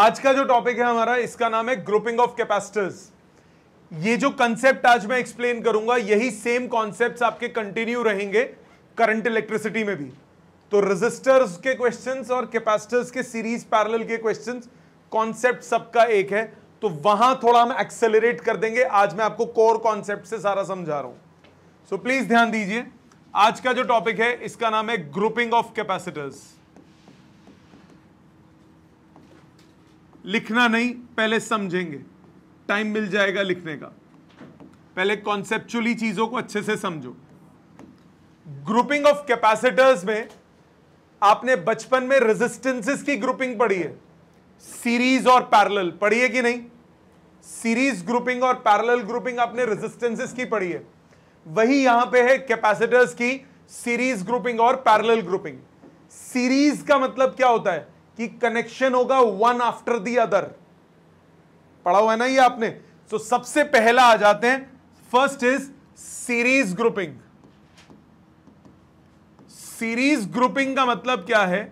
आज का जो टॉपिक है हमारा इसका नाम है ग्रुपिंग ऑफ कैपेसिटर्स ये जो कंसेप्ट आज मैं एक्सप्लेन करूंगा यही सेम कॉन्सेप्ट आपके कंटिन्यू रहेंगे करंट इलेक्ट्रिसिटी में भी तो रेजिस्टर्स के क्वेश्चंस और कैपेसिटर्स के सीरीज पैरेलल के क्वेश्चंस कॉन्सेप्ट सबका एक है तो वहां थोड़ा हम एक्सेलरेट कर देंगे आज मैं आपको कोर कॉन्सेप्ट से सारा समझा रहा हूं सो प्लीज ध्यान दीजिए आज का जो टॉपिक है इसका नाम है ग्रुपिंग ऑफ कैपेसिटर्स लिखना नहीं पहले समझेंगे टाइम मिल जाएगा लिखने का पहले कॉन्सेप्चुअली चीजों को अच्छे से समझो ग्रुपिंग ऑफ कैपेसिटर्स में आपने बचपन में रेजिस्टेंसेस की ग्रुपिंग पढ़ी है सीरीज और पैरेलल पढ़ी है कि नहीं सीरीज ग्रुपिंग और पैरेलल ग्रुपिंग आपने रेजिस्टेंसेस की पढ़ी है वही यहां पे है कैपेसिटर्स की सीरीज ग्रुपिंग और पैरेलल ग्रुपिंग सीरीज का मतलब क्या होता है कि कनेक्शन होगा वन आफ्टर दी अदर पढ़ा हुआ है ना ये आपने तो so, सबसे पहला आ जाते हैं first is series grouping series grouping का मतलब क्या है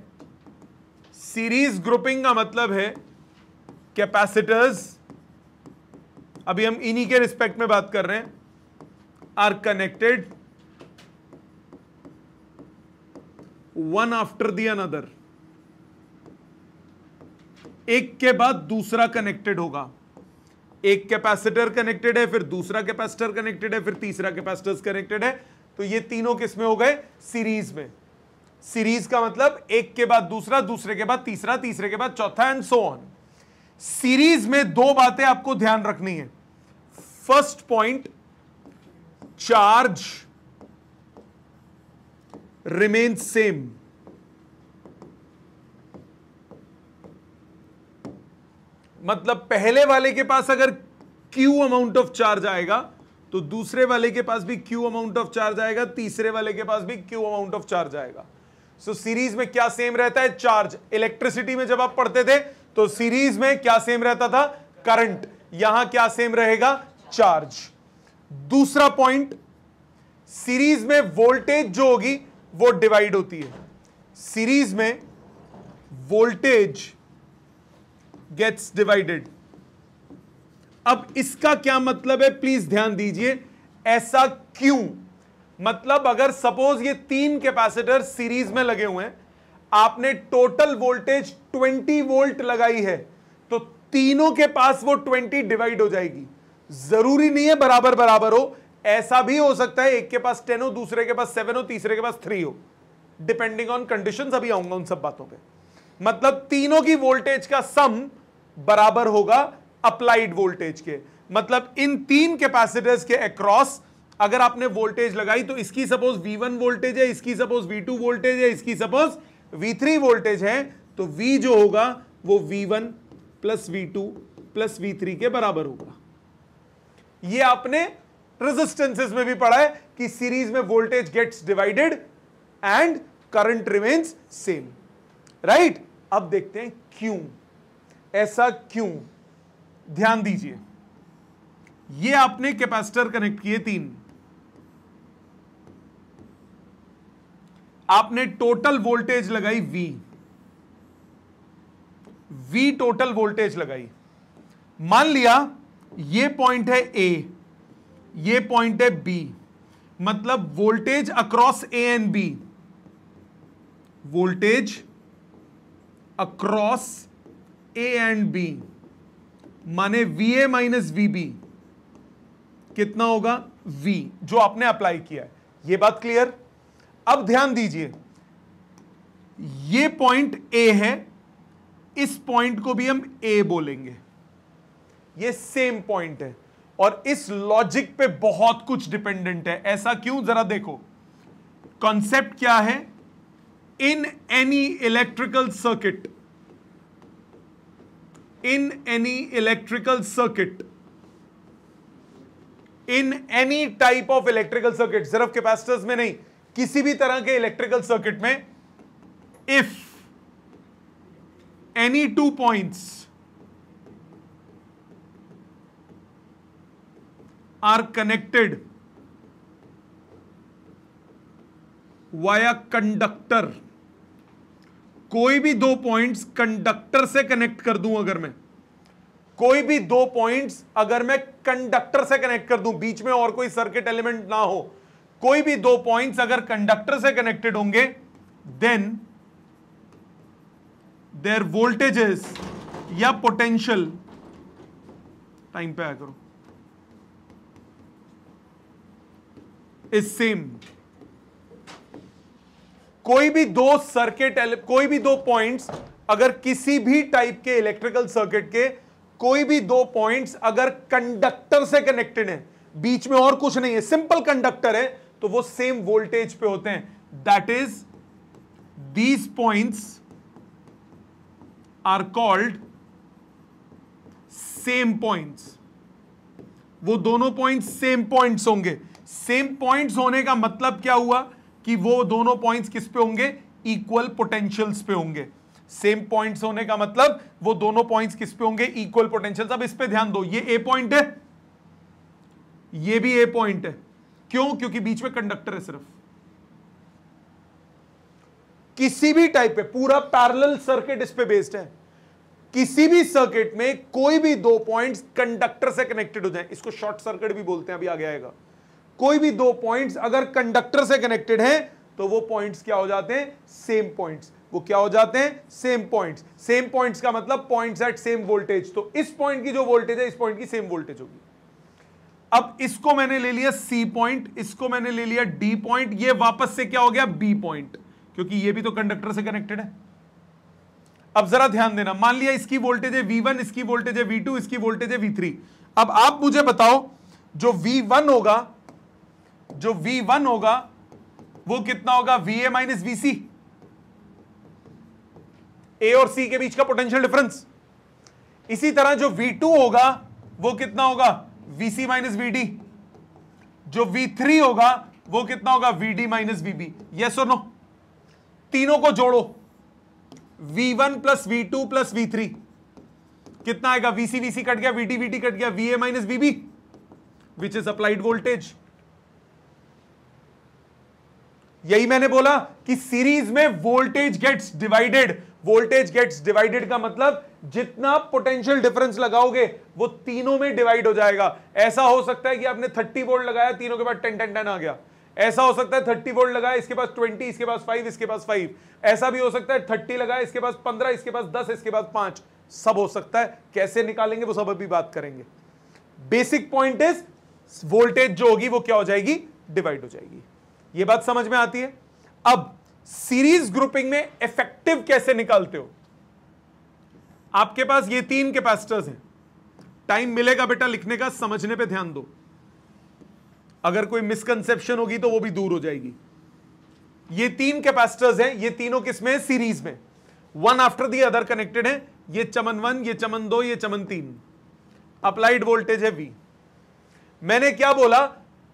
सीरीज ग्रुपिंग का मतलब है कैपेसिटर्स अभी हम इन्हीं के रिस्पेक्ट में बात कर रहे हैं are connected one after the another एक के बाद दूसरा कनेक्टेड होगा एक कैपेसिटर कनेक्टेड है फिर दूसरा कैपेसिटर कनेक्टेड है फिर तीसरा कैपेसिटर कनेक्टेड है तो ये तीनों किस में हो गए सीरीज में सीरीज का मतलब एक के बाद दूसरा दूसरे के बाद तीसरा तीसरे के बाद चौथा एंड सो ऑन सीरीज में दो बातें आपको ध्यान रखनी है first point charge remain same मतलब पहले वाले के पास अगर क्यू अमाउंट ऑफ चार्ज आएगा तो दूसरे वाले के पास भी क्यू अमाउंट ऑफ चार्ज आएगा तीसरे वाले के पास भी क्यू अमाउंट ऑफ चार्ज आएगा सो so, सीरीज में क्या सेम रहता है चार्ज इलेक्ट्रिसिटी में जब आप पढ़ते थे तो सीरीज में क्या सेम रहता था करंट यहां क्या सेम रहेगा चार्ज दूसरा पॉइंट सीरीज में वोल्टेज जो होगी वो डिवाइड होती है सीरीज में वोल्टेज गेट्स डिवाइडेड अब इसका क्या मतलब है प्लीज ध्यान दीजिए ऐसा क्यों मतलब अगर सपोज ये तीन कैपेसिटर सीरीज में लगे हुए हैं आपने टोटल वोल्टेज 20 वोल्ट लगाई है तो तीनों के पास वो 20 डिवाइड हो जाएगी जरूरी नहीं है बराबर बराबर हो ऐसा भी हो सकता है एक के पास 10 हो दूसरे के पास 7 हो तीसरे के पास 3 हो डिपेंडिंग ऑन कंडीशन अभी आऊंगा उन सब बातों पे मतलब तीनों की वोल्टेज का सम बराबर होगा अप्लाइड वोल्टेज के मतलब इन तीन कैपेसिटर्स के अक्रॉस अगर आपने वोल्टेज लगाई तो इसकी सपोज V1 वोल्टेज है इसकी सपोज V2 वोल्टेज है इसकी सपोज V3 वोल्टेज है तो V जो होगा वो V1 one plus V plus V के बराबर होगा ये आपने रेजिस्टेंसेस में भी पढ़ा है कि सीरीज में voltage gets divided and current remains same right अब देखते हैं क्यों ऐसा क्यों ध्यान दीजिए ये आपने कैपेसिटर कनेक्ट किए तीन आपने टोटल वोल्टेज लगाई V V टोटल वोल्टेज लगाई मान लिया ये पॉइंट है A ये पॉइंट है B मतलब voltage across A and B voltage across A and B माने V A minus V B कितना होगा वी जो आपने अप्लाई किया है ये बात क्लियर अब ध्यान दीजिए ये पॉइंट ए है इस पॉइंट को भी हम ए बोलेंगे ये सेम पॉइंट है और इस लॉजिक पे बहुत कुछ डिपेंडेंट है ऐसा क्यों जरा देखो कॉन्सेप्ट क्या है in any electrical circuit in any electrical circuit in any type of electrical circuit सिर्फ capacitors में नहीं किसी भी तरह के electrical circuit में if any two points are connected via conductor कोई भी दो पॉइंट्स कंडक्टर से कनेक्ट कर दूं अगर मैं कोई भी दो पॉइंट्स अगर मैं कंडक्टर से कनेक्ट कर दूं बीच में और कोई सर्किट एलिमेंट ना हो कोई भी दो पॉइंट्स अगर कंडक्टर से कनेक्टेड होंगे देन देयर वोल्टेजेस या पोटेंशियल टाइम पे आया करो इज सेम कोई भी दो सर्किट कोई भी दो पॉइंट्स अगर किसी भी टाइप के इलेक्ट्रिकल सर्किट के कोई भी दो पॉइंट्स अगर कंडक्टर से कनेक्टेड है बीच में और कुछ नहीं है सिंपल कंडक्टर है तो वो सेम वोल्टेज पे होते हैं that is these points are called same points वो दोनों पॉइंट सेम पॉइंट्स होंगे सेम पॉइंट्स होने का मतलब क्या हुआ कि वो दोनों पॉइंट्स किस पे होंगे इक्वल पोटेंशियल्स पे होंगे सेम पॉइंट्स होने का मतलब वो दोनों पॉइंट्स किस पे होंगे इक्वल पोटेंशियल अब इस पे ध्यान दो ये ए पॉइंट है ये भी ए पॉइंट है क्यों क्योंकि बीच में कंडक्टर है सिर्फ किसी भी टाइप पे पूरा पैरेलल सर्किट इस पे बेस्ड है किसी भी सर्किट में कोई भी दो पॉइंट्स कंडक्टर से कनेक्टेड हो जाए इसको शॉर्ट सर्किट भी बोलते हैं अभी आगे आएगा कोई भी दो पॉइंट्स अगर कंडक्टर से कनेक्टेड हैं तो वो पॉइंट्स क्या हो जाते हैं सेम पॉइंट्स वो क्या हो जाते हैं सेम पॉइंट्स सेम पॉइंट्स का मतलब पॉइंट्स एट सेम वोल्टेज तो इस पॉइंट की जो वोल्टेज है इस पॉइंट की सेम वोल्टेज होगी अब इसको मैंने ले लिया सी पॉइंट इसको मैंने ले लिया डी पॉइंट ये वापस से क्या हो गया बी पॉइंट क्योंकि ये भी तो कंडक्टर से कनेक्टेड है अब जरा ध्यान देना मान लिया इसकी वोल्टेज है V1 इसकी वोल्टेज है V2 इसकी वोल्टेज है V3 अब आप मुझे बताओ जो V1 होगा जो V1 होगा वो कितना होगा V A minus V C A और सी के बीच का पोटेंशियल डिफरेंस इसी तरह जो V2 होगा वो कितना होगा VC सी माइनस वी जो V3 होगा वो कितना होगा VD D minus V B yes सुनो नो तीनों को जोड़ो V1 one plus V two plus V three कितना आएगा VC VC कट गया VD VD कट गया VA minus B which is applied voltage यही मैंने बोला कि सीरीज में voltage gets divided voltage gets divided का मतलब जितना पोटेंशियल डिफरेंस लगाओगे वो तीनों में डिवाइड हो जाएगा ऐसा हो सकता है कि आपने 30 वोल्ट लगाया तीनों के बाद 10 10 10 आ गया ऐसा हो सकता है 30 वोल्ट लगाया इसके पास 20 इसके पास 5 इसके पास 5 ऐसा भी हो सकता है 30 लगाया इसके पास 15 इसके पास 10 इसके पास 5 सब हो सकता है कैसे निकालेंगे वो सब अभी बात करेंगे बेसिक पॉइंट इज वोल्टेज जो होगी वो क्या हो जाएगी डिवाइड हो जाएगी यह बात समझ में आती है अब सीरीज ग्रुपिंग में इफेक्टिव कैसे निकालते हो आपके पास ये तीन कैपेसिटर्स हैं टाइम मिलेगा बेटा लिखने का समझने पे ध्यान दो अगर कोई मिसकंसेप्शन होगी तो वो भी दूर हो जाएगी ये तीन कैपेसिटर्स हैं ये तीनों किसमें हैं सीरीज में one after the other connected है ये चमन वन ये चमन दो ये चमन तीन अप्लाइड वोल्टेज है वी मैंने क्या बोला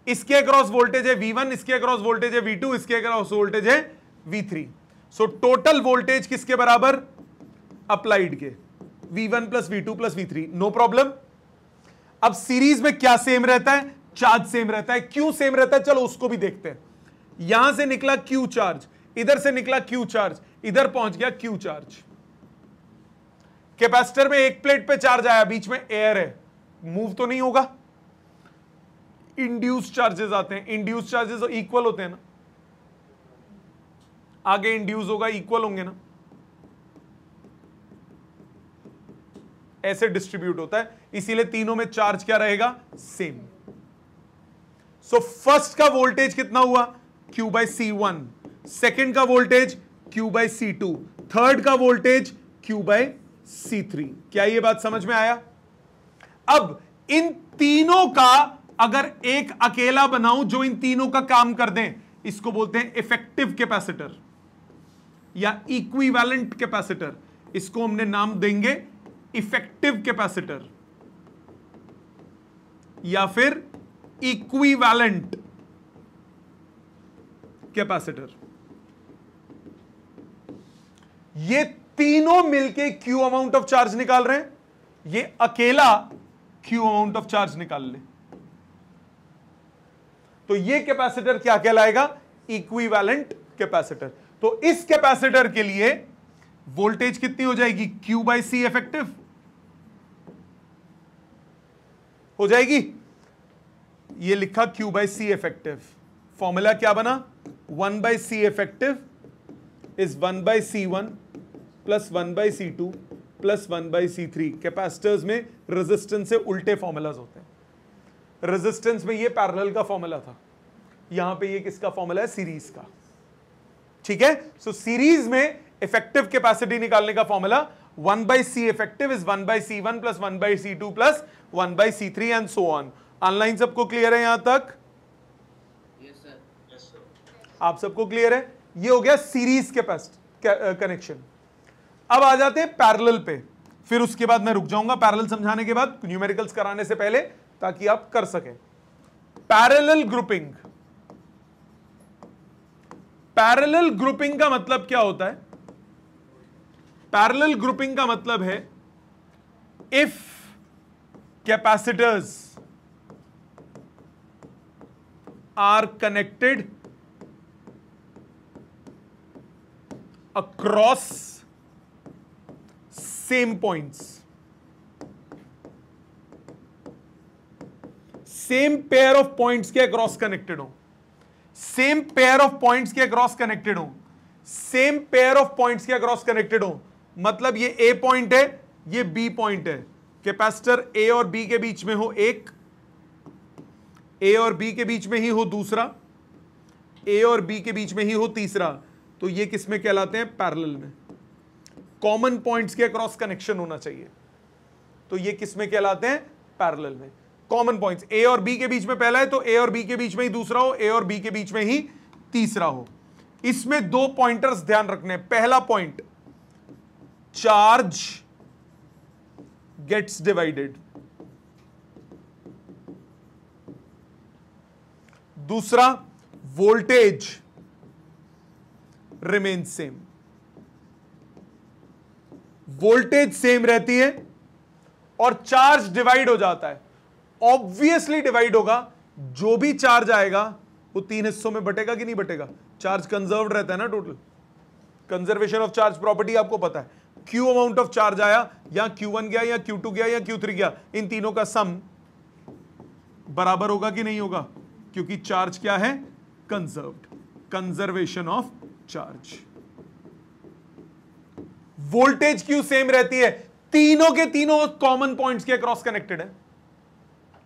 इसके अक्रॉस वोल्टेज है V1 इसके अक्रॉस वोल्टेज है V2 इसके अक्रॉस वोल्टेज है V3 सो टोटल वोल्टेज किसके बराबर अप्लाइड के V1 one plus V two plus V no problem अब सीरीज में क्या सेम रहता है चार्ज सेम रहता है क्यू सेम रहता है चलो उसको भी देखते हैं यहां से निकला क्यू चार्ज इधर से निकला क्यू चार्ज इधर पहुंच गया क्यू चार्ज कैपेसिटर में एक प्लेट पे चार्ज आया बीच में एयर है मूव तो नहीं होगा इंड्यूस चार्जेस आते हैं इंड्यूस चार्जेस इक्वल होते हैं ना आगे इंड्यूस होगा इक्वल होंगे ना ऐसे डिस्ट्रीब्यूट होता है इसीलिए तीनों में चार्ज क्या रहेगा सेम सो फर्स्ट का वोल्टेज कितना हुआ Q by C one second का voltage Q by C two third का voltage Q by C three क्या ये बात समझ में आया अब इन तीनों का अगर एक अकेला बनाऊं जो इन तीनों का काम कर दें इसको बोलते हैं इफेक्टिव कैपेसिटर या इक्विवेलेंट कैपेसिटर इसको हमने नाम देंगे इफेक्टिव कैपेसिटर या फिर इक्विवेलेंट कैपेसिटर ये तीनों मिलके क्यू अमाउंट ऑफ चार्ज निकाल रहे हैं ये अकेला क्यू अमाउंट ऑफ चार्ज निकाल ले तो ये कैपेसिटर क्या कहलाएगा इक्विवेलेंट कैपेसिटर तो इस कैपेसिटर के लिए वोल्टेज कितनी हो जाएगी क्यू बाई सी इफेक्टिव हो जाएगी ये लिखा Q by C effective formula क्या बना one by C effective is one by C one plus one by C two plus one by C three capacitors में रेजिस्टेंस से उल्टे फॉर्मूलाज होते हैं रेजिस्टेंस में ये पैरेलल का फॉर्मूला था यहां पे ये किसका फॉर्मूला है सीरीज का ठीक है सो सीरीज में इफेक्टिव कैपेसिटी निकालने का formula one by C effective is one by C one plus one by C two plus one by C three and so on online सबको क्लियर है यहां तक आप सबको क्लियर है ये हो गया सीरीज कैपेसिटी कनेक्शन अब आ जाते हैं पैरेलल पे फिर उसके बाद मैं रुक जाऊंगा पैरेलल समझाने के बाद न्यूमेरिकल्स कराने से पहले ताकि आप कर सकें पैरेलल ग्रुपिंग पैरेलल ग्रुपिंग का मतलब क्या होता है पैरेलल ग्रुपिंग का मतलब है if capacitors are connected across same points same pair of points के अक्रॉस कनेक्टेड हो सेम पेयर ऑफ पॉइंट्स के अक्रॉस कनेक्टेड हो सेम पेयर ऑफ पॉइंट्स के अक्रॉस कनेक्टेड हो मतलब ये ए पॉइंट है ये बी पॉइंट है कैपेसिटर ए और बी के बीच में हो एक ए और बी के बीच में ही हो दूसरा ए और बी के बीच में ही हो तीसरा तो ये किस में कहलाते हैं पैरेलल में कॉमन पॉइंट्स के अक्रॉस कनेक्शन होना चाहिए तो ये किस में कहलाते हैं पैरेलल में कॉमन पॉइंट्स ए और बी के बीच में पहला है तो ए और बी के बीच में ही दूसरा हो ए और बी के बीच में ही तीसरा हो इसमें दो पॉइंटर्स ध्यान रखने पहला पॉइंट चार्ज गेट्स डिवाइडेड दूसरा voltage remain same voltage same रहती है और चार्ज डिवाइड हो जाता है ऑब्वियसली डिवाइड होगा जो भी चार्ज आएगा वो तीन हिस्सों में बटेगा कि नहीं बटेगा चार्ज कंजर्व रहता है ना total conservation of charge property आपको पता है क्यू अमाउंट ऑफ चार्ज आया या क्यू वन गया या क्यू टू गया या क्यू थ्री गया इन तीनों का सम बराबर होगा कि नहीं होगा क्योंकि चार्ज क्या है conserved conservation of charge voltage क्यू सेम रहती है तीनों के तीनों कॉमन पॉइंट्स के क्रॉस कनेक्टेड है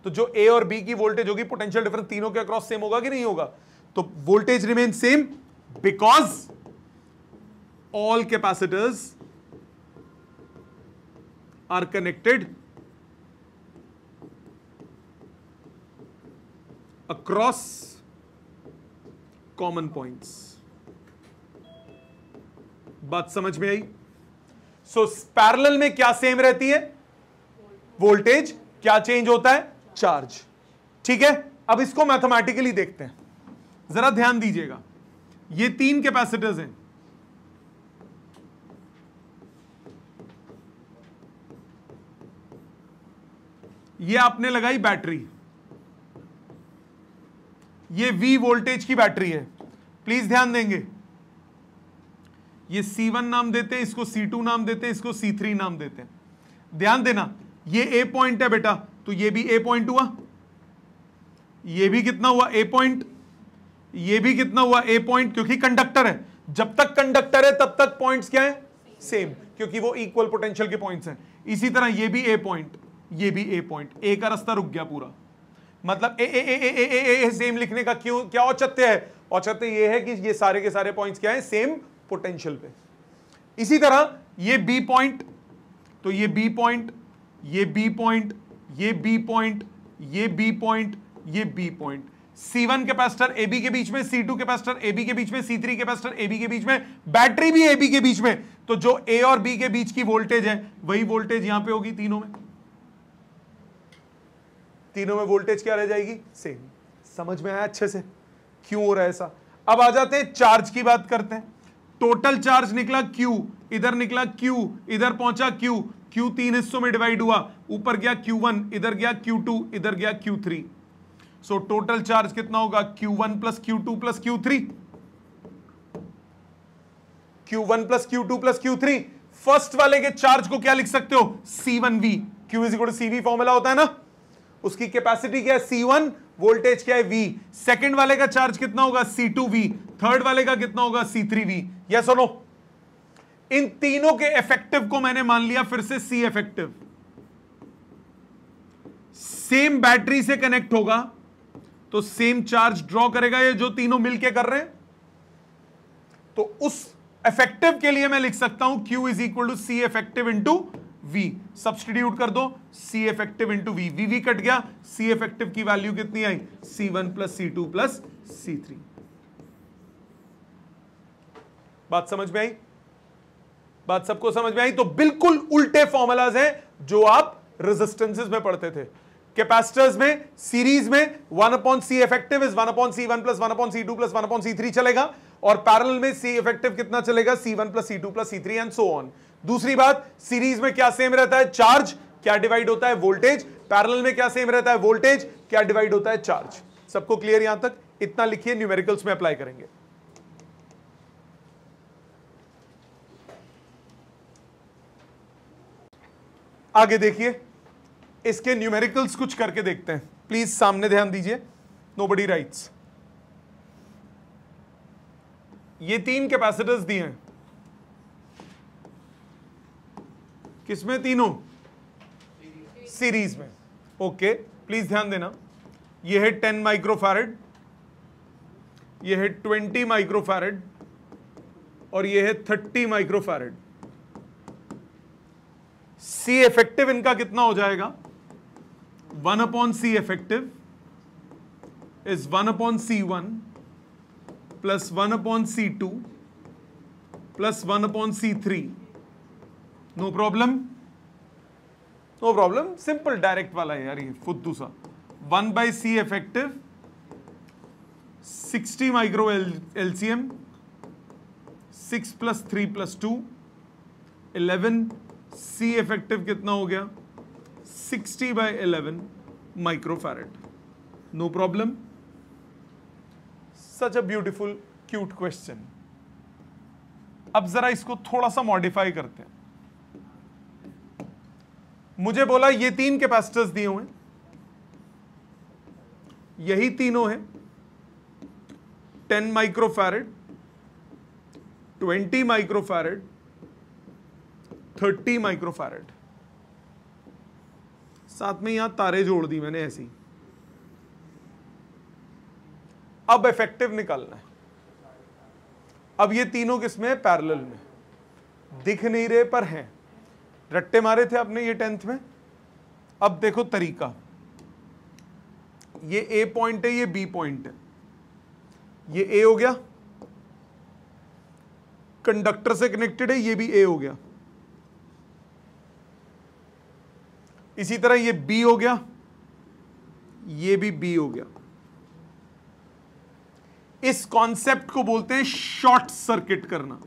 तो जो ए और बी की वोल्टेज होगी पोटेंशियल डिफरेंस तीनों के अक्रॉस सेम होगा कि नहीं होगा तो voltage remain same because all capacitors are connected across common points बात समझ में आई सो so, पैरल में क्या सेम रहती है वोल्टेज क्या चेंज होता है चार्ज ठीक है अब इसको मैथमेटिकली देखते हैं जरा ध्यान दीजिएगा ये तीन कैपेसिटर्स हैं ये आपने लगाई बैटरी ये V वोल्टेज की बैटरी है प्लीज ध्यान देंगे ये C1 नाम देते हैं इसको C2 नाम देते हैं इसको C3 नाम देते हैं ध्यान देना ये ए पॉइंट है बेटा तो ये भी ए पॉइंट हुआ ये भी कितना हुआ ए पॉइंट ये भी कितना हुआ ए पॉइंट क्योंकि कंडक्टर है जब तक कंडक्टर है तब तक पॉइंट्स क्या है सेम क्योंकि वो इक्वल पोटेंशियल के पॉइंट्स हैं इसी तरह ये भी ए पॉइंट ये भी ए पॉइंट ए का रास्ता रुक गया पूरा मतलब ए ए ए ए ए ए ए सेम लिखने का क्यों क्या औचत्य है औचत्य ये है कि ये सारे के सारे पॉइंट्स क्या है सेम पोटेंशियल पे इसी तरह ये बी पॉइंट तो ये बी पॉइंट ये बी पॉइंट ये बी पॉइंट ये बी पॉइंट ये B point C one capacitor AB के बीच में सी टू कैपेसिटर एबी के बीच में सी थ्री कैपेसिटर एबी के बीच में बैटरी भी एबी के बीच में तो जो ए और बी के बीच की वोल्टेज है वही वोल्टेज यहां पे होगी तीनों में तीनों में वोल्टेज क्या रह जाएगी सेम समझ में आया अच्छे से क्यों हो रहा है ऐसा अब आ जाते हैं चार्ज की बात करते हैं टोटल चार्ज निकला क्यू इधर निकला क्यू इधर पहुंचा क्यू Q तीन हिस्सों में डिवाइड हुआ ऊपर गया Q1 इधर गया Q2 इधर गया Q3 सो टोटल चार्ज कितना होगा Q1 plus Q two plus Q three Q one plus Q two plus Q three first वाले के चार्ज को क्या लिख सकते हो C one is equal C V formula होता है ना उसकी कैपेसिटी क्या है सी वन वोल्टेज क्या है वी सेकेंड वाले का चार्ज कितना होगा सी टू वी थर्ड वाले का कितना होगा वी यस और नो इन तीनों के इफेक्टिव को मैंने मान लिया फिर से सी इफेक्टिव सेम बैटरी से कनेक्ट होगा तो सेम चार्ज ड्रॉ करेगा ये जो तीनों मिलके कर रहे हैं तो उस इफेक्टिव के लिए मैं लिख सकता हूं Q is equal to C effective into V substitute कर दो C effective into V V V cut गया सी इफेक्टिव की वैल्यू कितनी आई C one plus C two plus C three बात समझ में आई बात सबको समझ में आई तो बिल्कुल उल्टे फॉर्मूलाज हैं जो आप रेजिस्टेंसेस में पढ़ते थे कैपेसिटर्स में सीरीज में one upon C effective is one upon C one plus one upon C two plus one upon C three चलेगा और पैरल में सी इफेक्टिव कितना चलेगा C one plus C two plus C three and so on दूसरी बात series में क्या same रहता है चार्ज क्या डिवाइड होता है वोल्टेज पैरल में क्या सेम रहता है वोल्टेज क्या डिवाइड होता है चार्ज सबको क्लियर यहां तक इतना लिखिए न्यूमेरिकल्स में अप्लाई करेंगे आगे देखिए इसके न्यूमेरिकल्स कुछ करके देखते हैं प्लीज सामने ध्यान दीजिए नो बडी राइट्स ये तीन कैपेसिटर्स दिए हैं किसमें तीनों सीरीज में ओके प्लीज ध्यान देना ये है टेन माइक्रोफारेड ये है ट्वेंटी माइक्रोफारेड और ये है थर्टी माइक्रोफारेड सी इफेक्टिव इनका कितना हो जाएगा one upon C effective is one upon C one plus one upon C two plus one upon C three no problem no problem simple direct वाला है यार ये फुद्दू सा one by C effective sixty micro L C M six plus three plus two eleven C effective कितना हो गया 60 by 11 microfarad no problem such a beautiful cute question अब जरा इसको थोड़ा सा मॉडिफाई करते हैं मुझे बोला ये तीन कैपेसिटर्स दिए हुए यही तीनों हैं 10 माइक्रोफैरेड 20 माइक्रोफैरेड थर्टी माइक्रोफेरेट साथ में यहां तारे जोड़ दी मैंने ऐसी अब इफेक्टिव निकालना है अब ये तीनों किसमें पैरेलल में दिख नहीं रहे पर हैं रट्टे मारे थे आपने ये टेंथ में अब देखो तरीका ये ए पॉइंट है ये बी पॉइंट है ये ए हो गया कंडक्टर से कनेक्टेड है ये भी ए हो गया इसी तरह ये बी हो गया ये भी बी हो गया इस कॉन्सेप्ट को बोलते हैं शॉर्ट सर्किट करना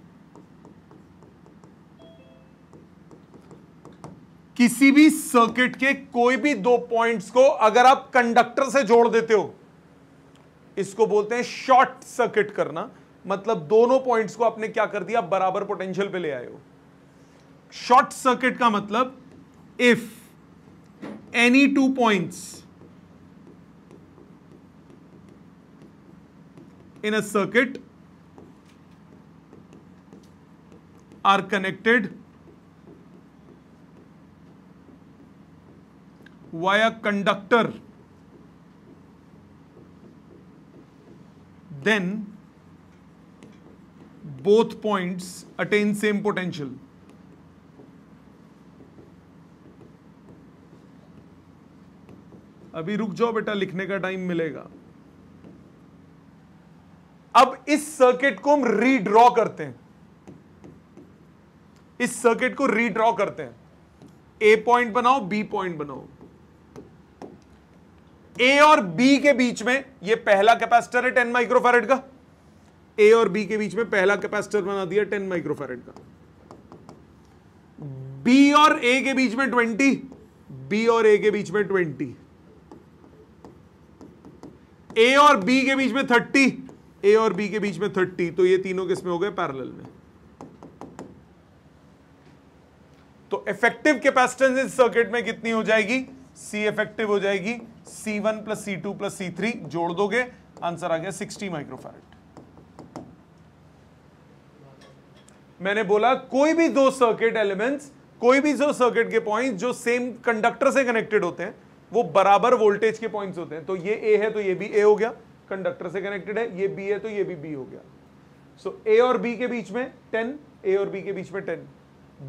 किसी भी सर्किट के कोई भी दो पॉइंट्स को अगर आप कंडक्टर से जोड़ देते हो इसको बोलते हैं शॉर्ट सर्किट करना मतलब दोनों पॉइंट्स को आपने क्या कर दिया बराबर पोटेंशियल पे ले आए हो शॉर्ट सर्किट का मतलब if any two points in a circuit are connected via conductor then both points attain same potential अभी रुक जाओ बेटा लिखने का टाइम मिलेगा अब इस सर्किट को हम रीड्रॉ करते हैं इस सर्किट को रीड्रॉ करते हैं ए पॉइंट बनाओ बी पॉइंट बनाओ ए और बी के बीच में ये पहला कैपेसिटर है टेन माइक्रोफेरेट का ए और बी के बीच में पहला कैपेसिटर बना दिया टेन माइक्रोफेरेट का बी और ए के बीच में ट्वेंटी बी और ए के बीच में ट्वेंटी ए और बी के बीच में थर्टी ए और बी के बीच में थर्टी तो ये तीनों किसमें हो गए पैरेलल में तो इफेक्टिव कैपेसिटेंस इस सर्किट में कितनी हो जाएगी सी इफेक्टिव हो जाएगी C one plus C two plus C three जोड़ दोगे आंसर आ गया सिक्सटी माइक्रोफैरेड मैंने बोला कोई भी दो सर्किट एलिमेंट्स कोई भी दो सर्किट के पॉइंट्स जो सेम कंडक्टर से कनेक्टेड होते हैं वो बराबर वोल्टेज के पॉइंट्स होते हैं तो ये ए है तो ये भी ए हो गया कंडक्टर से कनेक्टेड है ये बी है तो ये भी बी हो गया सो so, ए और बी के बीच में टेन ए और बी के बीच में टेन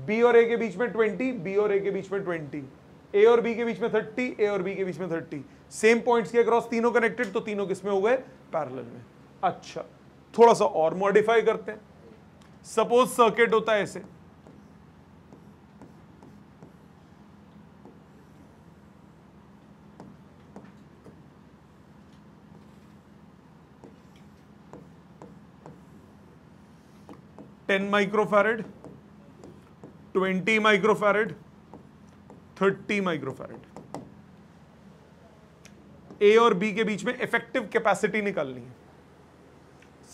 बी और ए के बीच में ट्वेंटी बी और ए के बीच में ट्वेंटी ए और बी के बीच में थर्टी ए और बी के बीच में थर्टी सेम पॉइंट्स के अक्रॉस तीनों कनेक्टेड तो तीनों किसमें हो गए पैरल में अच्छा थोड़ा सा और मॉडिफाई करते हैं सपोज सर्किट होता है ऐसे 10 माइक्रोफेरेड 20 माइक्रोफेरेड 30 माइक्रोफेरेड ए और बी के बीच में इफेक्टिव कैपेसिटी निकालनी है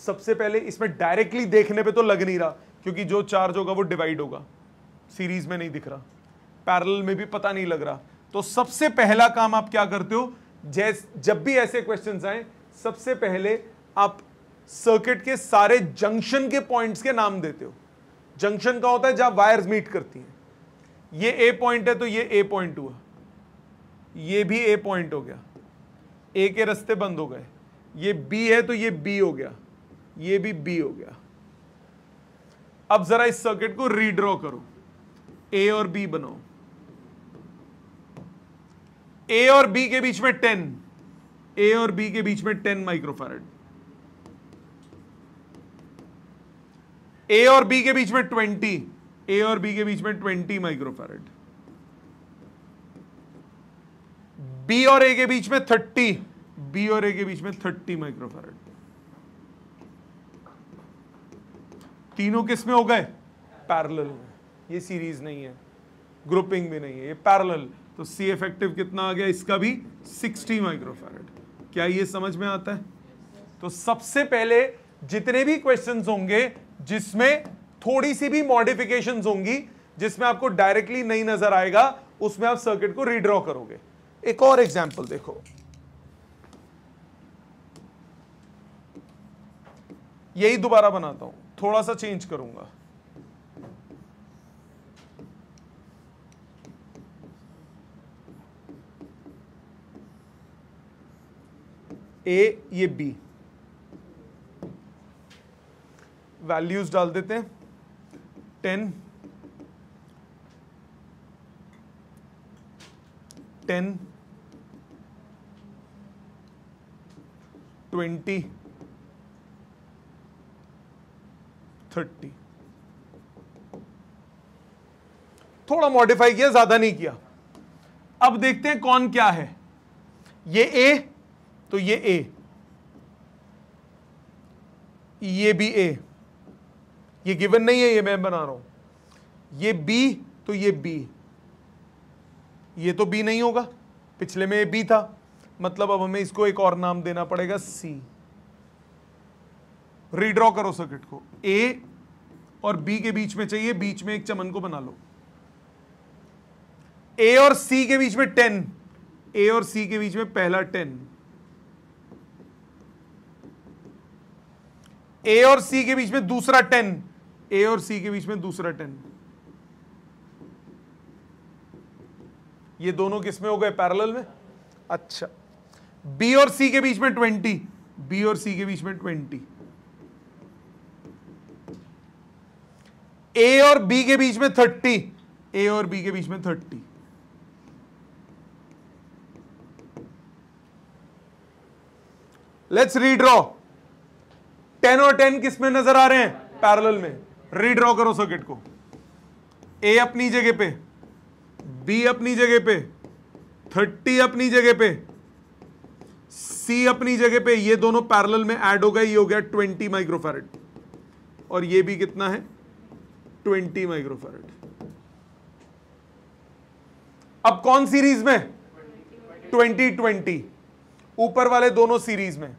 सबसे पहले इसमें डायरेक्टली देखने पे तो लग नहीं रहा क्योंकि जो चार्ज होगा वो डिवाइड होगा सीरीज में नहीं दिख रहा पैरेलल में भी पता नहीं लग रहा तो सबसे पहला काम आप क्या करते हो जैस जब भी ऐसे क्वेश्चंस आए सबसे पहले आप सर्किट के सारे जंक्शन के पॉइंट्स के नाम देते हो जंक्शन का होता है जहां वायर्स मीट करती हैं ये ए पॉइंट है तो ये ए पॉइंट हुआ ये भी ए पॉइंट हो गया ए के रास्ते बंद हो गए ये बी है तो ये बी हो गया ये भी बी हो गया अब जरा इस सर्किट को रीड्रॉ करो ए और बी बनाओ ए और बी के बीच में टेन ए और बी के बीच में टेन माइक्रोफारेड ए और बी के बीच में ट्वेंटी ए और बी के बीच में ट्वेंटी माइक्रोफेरेट बी और ए के बीच में थर्टी बी और ए के बीच में थर्टी माइक्रोफेरेट तीनों किस में हो गए पैरल ये सीरीज नहीं है ग्रुपिंग भी नहीं है ये पैरल तो सी इफेक्टिव कितना आ गया इसका भी 60 माइक्रोफेरेट क्या ये समझ में आता है तो सबसे पहले जितने भी क्वेश्चंस होंगे जिसमें थोड़ी सी भी मॉडिफिकेशन होंगी जिसमें आपको डायरेक्टली नहीं नजर आएगा उसमें आप सर्किट को रिड्रॉ करोगे एक और एग्जाम्पल देखो यही दोबारा बनाता हूं थोड़ा सा चेंज करूंगा ए ये बी वैल्यूज डाल देते हैं टेन टेन ट्वेंटी थर्टी थोड़ा मॉडिफाई किया ज्यादा नहीं किया अब देखते हैं कौन क्या है ये ए तो ये ए ये भी ए ये गिवन नहीं है ये मैं बना रहा हूं ये बी तो ये बी ये तो बी नहीं होगा पिछले में ये बी था मतलब अब हमें इसको एक और नाम देना पड़ेगा सी रिड्रॉ करो सर्किट को ए और बी के बीच में चाहिए बीच में एक चमन को बना लो ए और सी के बीच में टेन ए और सी के बीच में पहला टेन ए और सी के बीच में दूसरा टेन ए और सी के बीच में दूसरा टेन ये दोनों किस में हो गए पैरेलल में अच्छा बी और सी के बीच में ट्वेंटी बी और सी के बीच में ट्वेंटी ए और बी के बीच में थर्टी ए और बी के बीच में थर्टी लेट्स रीड्रॉ टेन और टेन किसमें नजर आ रहे हैं पैरेलल में रीड्रॉ करो सर्किट को ए अपनी जगह पे बी अपनी जगह पे थर्टी अपनी जगह पे सी अपनी जगह पे ये दोनों पैरेलल में ऐड हो गए ये हो गया ट्वेंटी माइक्रोफेरेट और ये भी कितना है ट्वेंटी माइक्रोफेरेट अब कौन सीरीज में ट्वेंटी ट्वेंटी ऊपर वाले दोनों सीरीज में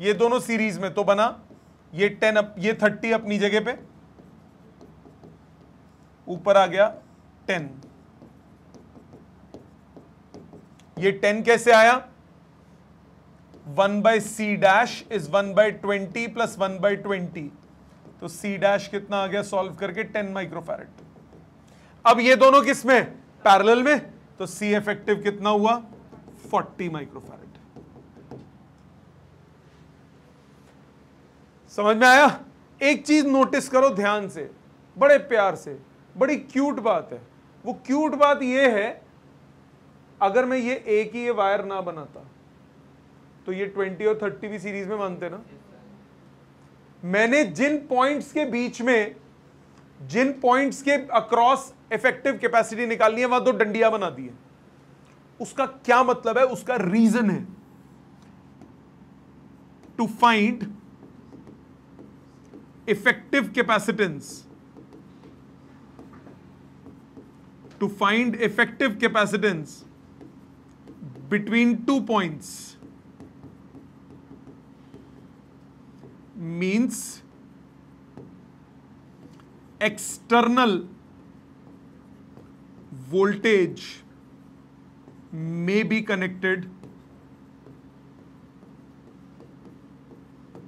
ये दोनों सीरीज में तो बना ये टेन अप ये थर्टी अपनी जगह पे ऊपर आ गया टेन ये टेन कैसे आया one by C dash is one by twenty plus one by twenty तो सी डैश कितना आ गया सॉल्व करके टेन माइक्रोफेरेट अब ये दोनों किसमें पैरेलल में तो सी इफेक्टिव कितना हुआ फोर्टी माइक्रोफेरेट समझ में आया एक चीज नोटिस करो ध्यान से बड़े प्यार से बड़ी क्यूट बात है वो क्यूट बात ये है अगर मैं ये एक ही ये वायर ना बनाता तो ये 20 और 30 भी सीरीज में मानते ना मैंने जिन पॉइंट्स के बीच में जिन पॉइंट्स के अक्रॉस इफेक्टिव कैपेसिटी निकालनी है वहां दो डंडिया बना दी है उसका क्या मतलब है उसका रीजन है to find effective capacitance. To find effective capacitance between two points means external voltage may be connected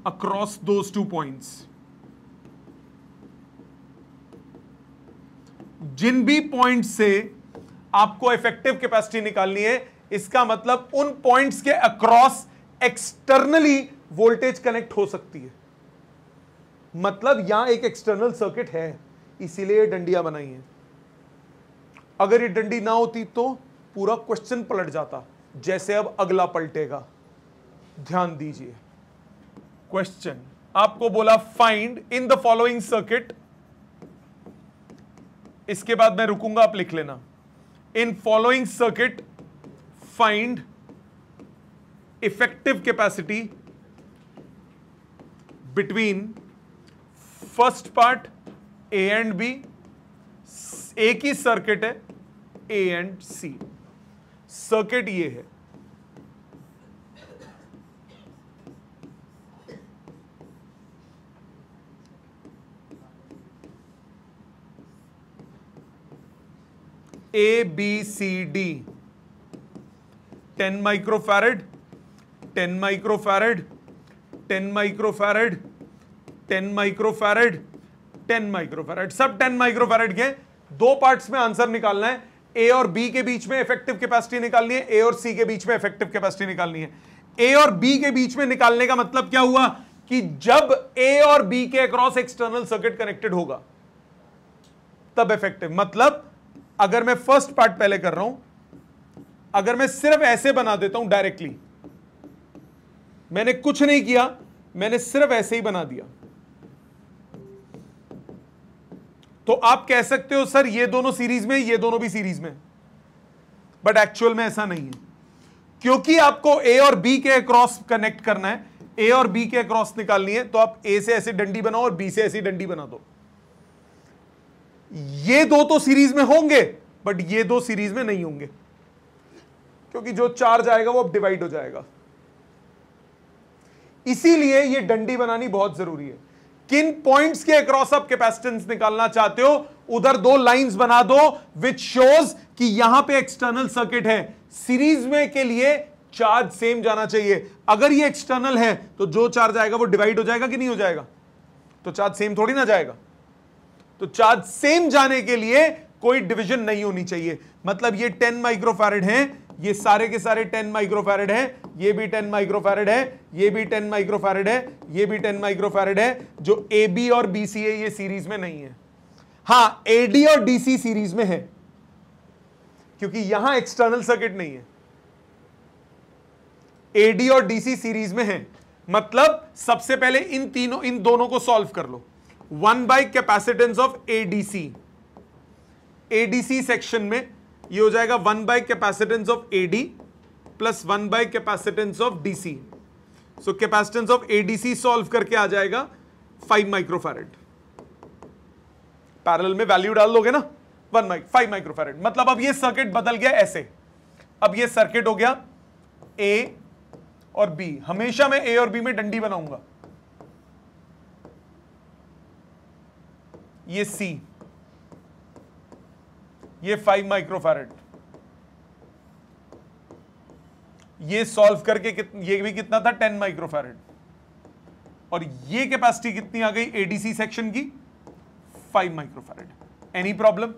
across those two points. जिन भी पॉइंट से आपको इफेक्टिव कैपेसिटी निकालनी है इसका मतलब उन पॉइंट्स के अक्रॉस एक्सटर्नली वोल्टेज कनेक्ट हो सकती है मतलब यहां एक एक्सटर्नल सर्किट है इसीलिए डंडियां बनाई है अगर ये डंडी ना होती तो पूरा क्वेश्चन पलट जाता जैसे अब अगला पलटेगा ध्यान दीजिए क्वेश्चन आपको बोला find in the following circuit इसके बाद मैं रुकूंगा आप लिख लेना in following circuit find effective capacity between first part A and B एक ही सर्किट है ए एंड सी सर्किट ये है A B C D ten microfarad ten microfarad ten microfarad ten microfarad ten microfarad सब ten microfarad के दो parts में answer निकालना है ए और बी के बीच में इफेक्टिव कैपेसिटी निकालनी है ए और सी के बीच में इफेक्टिव कैपेसिटी निकालनी है ए और बी के बीच में निकालने का मतलब क्या हुआ कि जब ए और बी के अक्रॉस एक्सटर्नल सर्किट कनेक्टेड होगा तब इफेक्टिव मतलब अगर मैं फर्स्ट पार्ट पहले कर रहा हूं अगर मैं सिर्फ ऐसे बना देता हूं डायरेक्टली मैंने कुछ नहीं किया मैंने सिर्फ ऐसे ही बना दिया तो आप कह सकते हो सर ये दोनों सीरीज में ये दोनों भी सीरीज में बट एक्चुअल में ऐसा नहीं है क्योंकि आपको ए और बी के अक्रॉस कनेक्ट करना है ए और बी के अक्रॉस निकालनी है तो आप ए से ऐसी डंडी बनाओ और बी से ऐसी डंडी बना दो ये दो तो सीरीज में होंगे बट ये दो सीरीज में नहीं होंगे क्योंकि जो चार्ज आएगा वो अब डिवाइड हो जाएगा इसीलिए ये डंडी बनानी बहुत जरूरी है किन पॉइंट्स के अक्रॉस अप कैपेसिटेंस निकालना चाहते हो उधर दो लाइंस बना दो विच शोज कि यहां पे एक्सटर्नल सर्किट है सीरीज में के लिए चार्ज सेम जाना चाहिए अगर ये एक्सटर्नल है तो जो चार्ज आएगा वो डिवाइड हो जाएगा कि नहीं हो जाएगा तो चार्ज सेम थोड़ी ना जाएगा तो चार्ज सेम जाने के लिए कोई डिवीजन नहीं होनी चाहिए मतलब ये 10 माइक्रोफेरेड हैं ये सारे के सारे 10 माइक्रोफेरेड हैं ये भी 10 माइक्रोफेरेड है ये भी 10 माइक्रोफेरेड है ये भी 10 माइक्रोफेरेड है जो ए बी और बी सी ये सीरीज में नहीं है हाँ एडी और डीसी सीरीज में है क्योंकि यहां एक्सटर्नल सर्किट नहीं है एडी और डीसी सीरीज में है मतलब सबसे पहले इन तीनों इन दोनों को सॉल्व कर लो one by capacitance of ADC ADC section में ये हो जाएगा one by capacitance of AD plus one by capacitance of DC so capacitance of ADC solve करके आ जाएगा फाइव माइक्रोफेरेट पैरेलल में वैल्यू डाल दोगे ना वन माइक फाइव माइक्रोफेरेट मतलब अब ये सर्किट बदल गया ऐसे अब ये सर्किट हो गया ए और बी हमेशा मैं ए और बी में डंडी बनाऊंगा ये सी ये फाइव माइक्रोफेरेट ये सॉल्व करके कित, ये भी कितना था टेन माइक्रोफेरेट और ये कैपेसिटी कितनी आ गई एडीसी सेक्शन की फाइव माइक्रोफेरेट एनी प्रॉब्लम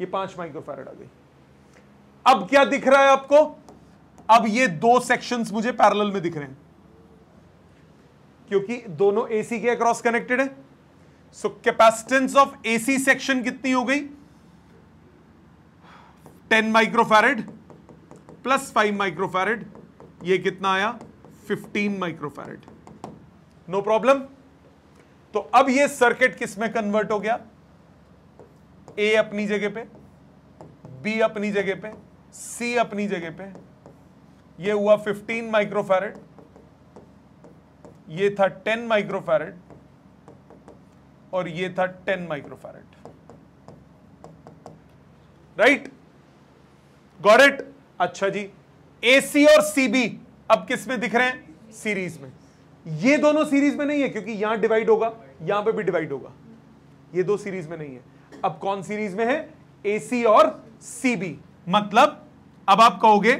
ये पांच माइक्रोफेरेट आ गई अब क्या दिख रहा है आपको अब ये दो सेक्शंस मुझे पैरेलल में दिख रहे हैं क्योंकि दोनों एसी के अक्रॉस कनेक्टेड है so capacitance of AC section कितनी हो गई 10 माइक्रोफेरेड प्लस 5 माइक्रोफेरेड ये कितना आया 15 माइक्रोफेरेड नो प्रॉब्लम तो अब ये सर्किट किस में कन्वर्ट हो गया ए अपनी जगह पे बी अपनी जगह पे सी अपनी जगह पे ये हुआ 15 माइक्रोफेरेड ये था 10 माइक्रोफेरेड और ये था 10 माइक्रोफेरेट राइट गॉट इट अच्छा जी एसी और सीबी अब किस में दिख रहे हैं सीरीज में ये दोनों सीरीज में नहीं है क्योंकि यहां डिवाइड होगा यहां पे भी डिवाइड होगा ये दो सीरीज में नहीं है अब कौन सीरीज में है एसी और सीबी मतलब अब आप कहोगे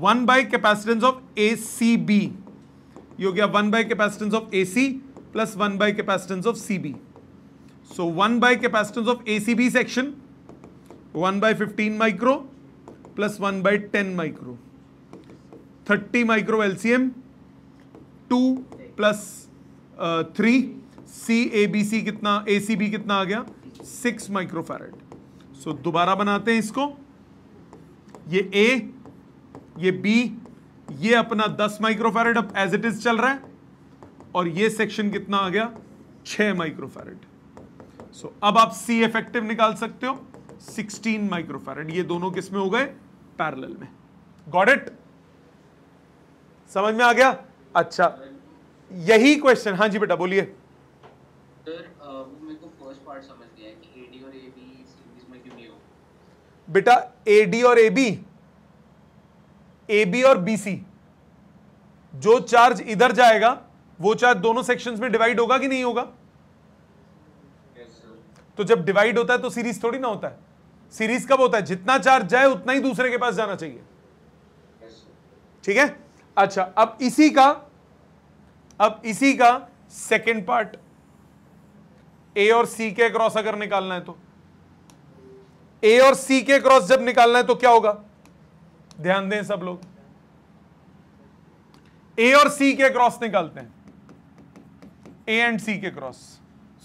one by capacitance of A C B हो गया one by capacitance of A C plus one by capacitance of C B so one by capacitance of ACB section one by fifteen micro plus one by ten micro thirty micro LCM two plus three C A B C कितना A C B कितना आ गया six microfarad सो दोबारा बनाते हैं इसको ये ए ये B ये अपना दस माइक्रोफेरेट अब एज इट इज चल रहा है और ये सेक्शन कितना आ गया छ माइक्रोफेरेट सो so, अब आप सी इफेक्टिव निकाल सकते हो 16 माइक्रोफेरेड ये दोनों किस में हो गए पैरेलल में गॉड इट समझ में आ गया अच्छा यही क्वेश्चन हाँ जी बेटा बोलिए बेटा ए डी और ए बी ए बी और बी सी जो चार्ज इधर जाएगा वो चार्ज दोनों सेक्शंस में डिवाइड होगा कि नहीं होगा तो जब डिवाइड होता है तो सीरीज थोड़ी ना होता है सीरीज कब होता है जितना चार्ज जाए उतना ही दूसरे के पास जाना चाहिए ठीक है अच्छा अब इसी का अब इसी का सेकेंड पार्ट ए और सी के क्रॉस अगर निकालना है तो ए और सी के क्रॉस जब निकालना है तो क्या होगा ध्यान दें सब लोग ए और सी के क्रॉस निकालते हैं ए एंड सी के क्रॉस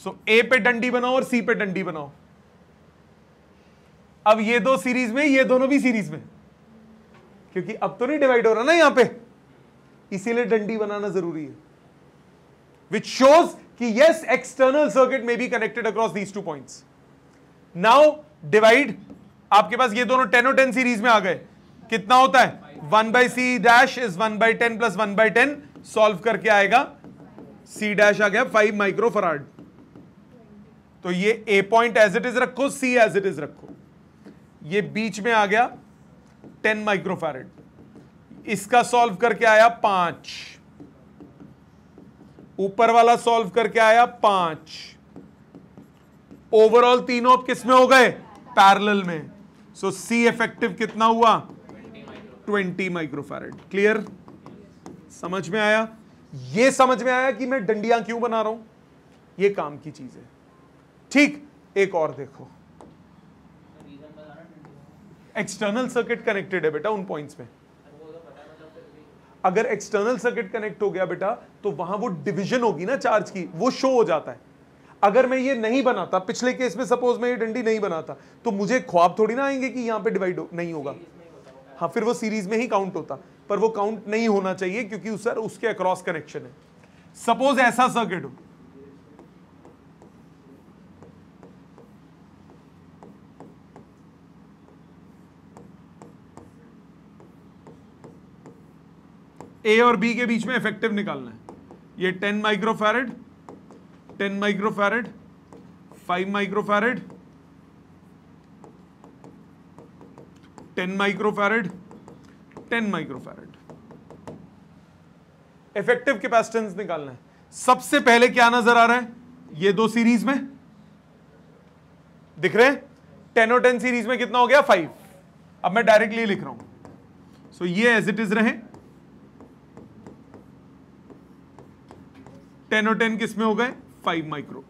सो so, ए पे डंडी बनाओ और सी पे डंडी बनाओ अब ये दो सीरीज में ये दोनों भी सीरीज में क्योंकि अब तो नहीं डिवाइड हो रहा ना यहां पे इसीलिए डंडी बनाना जरूरी है विच शोज कि यस एक्सटर्नल सर्किट में बी connected across these two point now divide आपके पास ये दोनों टेन और टेन सीरीज में आ गए कितना होता है one by C dash is one by ten plus one by ten solve करके आएगा सी डैश आ गया फाइव माइक्रो फराड तो ये A point as it is रखो सी एज इट इज रखो ये बीच में आ गया टेन माइक्रोफेरेट इसका सॉल्व करके आया पांच ऊपर वाला सॉल्व करके आया पांच ओवरऑल तीनों अब किस में हो गए पैरेलल में सो सी इफेक्टिव कितना हुआ ट्वेंटी माइक्रोफेरेट क्लियर समझ में आया ये समझ में आया कि मैं डंडियां क्यों बना रहा हूं ये काम की चीज है ठीक एक और देखो एक्सटर्नल सर्किट कनेक्टेड है बेटा उन पॉइंट्स में अगर एक्सटर्नल सर्किट कनेक्ट हो गया बेटा तो वहां वो डिवीजन होगी ना चार्ज की वो शो हो जाता है अगर मैं ये नहीं बनाता पिछले केस में सपोज मैं ये डंडी नहीं बनाता तो मुझे ख्वाब थोड़ी ना आएंगे कि यहां पे डिवाइड हो, नहीं होगा हाँ फिर वो सीरीज में ही काउंट होता पर वो काउंट नहीं होना चाहिए क्योंकि उस सर उसके अक्रॉस कनेक्शन है सपोज ऐसा सर्किट हो ए और बी के बीच में इफेक्टिव निकालना है ये ten microfarad ten microfarad five microfarad ten microfarad ten microfarad effective capacitance निकालना है सबसे पहले क्या नजर आ रहा है ये दो सीरीज में दिख रहे टेन और टेन सीरीज में कितना हो गया फाइव अब मैं डायरेक्टली लिख रहा हूं सो so, ये एज इट इज रहे टेन और टेन किस में हो गए फाइव माइक्रो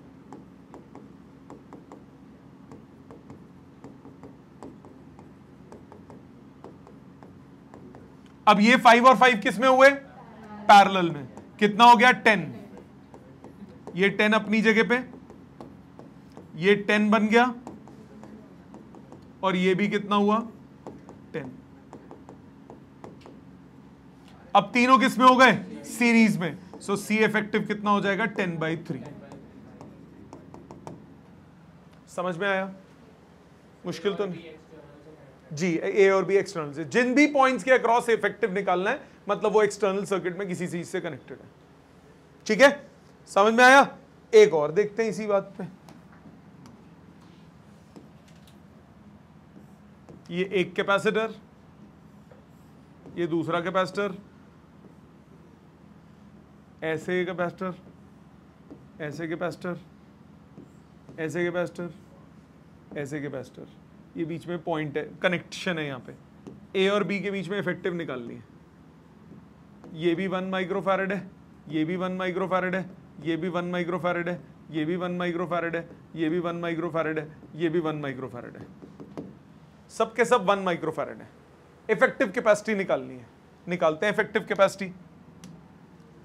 अब ये फाइव और फाइव किस में हुए पैरल में कितना हो गया टेन ये टेन अपनी जगह पे ये टेन बन गया और ये भी कितना हुआ टेन अब तीनों किस में हो गए सीरीज में सो सी इफेक्टिव कितना हो जाएगा टेन बाई थ्री समझ में आया मुश्किल तो नहीं जी ए और बी एक्सटर्नल से जिन भी पॉइंट्स के अक्रॉस इफेक्टिव निकालना है मतलब वो एक्सटर्नल सर्किट में किसी चीज से कनेक्टेड है ठीक है समझ में आया एक और देखते हैं इसी बात पे ये एक कैपेसिटर ये दूसरा कैपेसिटर ऐसे कैपेसिटर ऐसे कैपेसिटर ऐसे कैपेसिटर ऐसे कैपेसिटर ये बीच में पॉइंट है कनेक्शन है यहाँ पे ए और बी के बीच में इफेक्टिव निकालनी है ये भी वन माइक्रोफैरड है ये भी वन माइक्रोफैरड है ये भी वन माइक्रोफेरेड है ये भी वन माइक्रोफेरेड है ये भी वन माइक्रोफेरेड है ये भी वन माइक्रोफेरेड है सब के सब वन माइक्रोफेरेड है इफेक्टिव कैपेसिटी निकालनी है निकालते हैं इफेक्टिव कैपेसिटी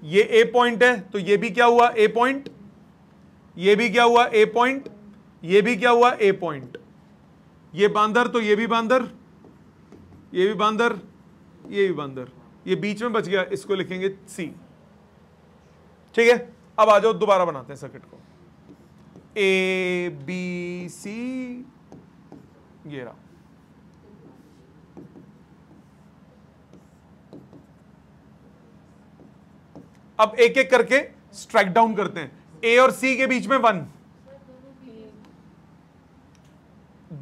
ये ए पॉइंट है तो ये भी क्या हुआ ए पॉइंट ये भी क्या हुआ ए पॉइंट ये भी क्या हुआ ए पॉइंट ये बांदर तो ये भी बांदर ये भी बांदर ये भी बांदर ये बीच में बच गया इसको लिखेंगे सी ठीक है अब आ जाओ दोबारा बनाते हैं सर्किट को ए बी सी ये रहा अब एक एक करके स्ट्राइक डाउन करते हैं ए और सी के बीच में वन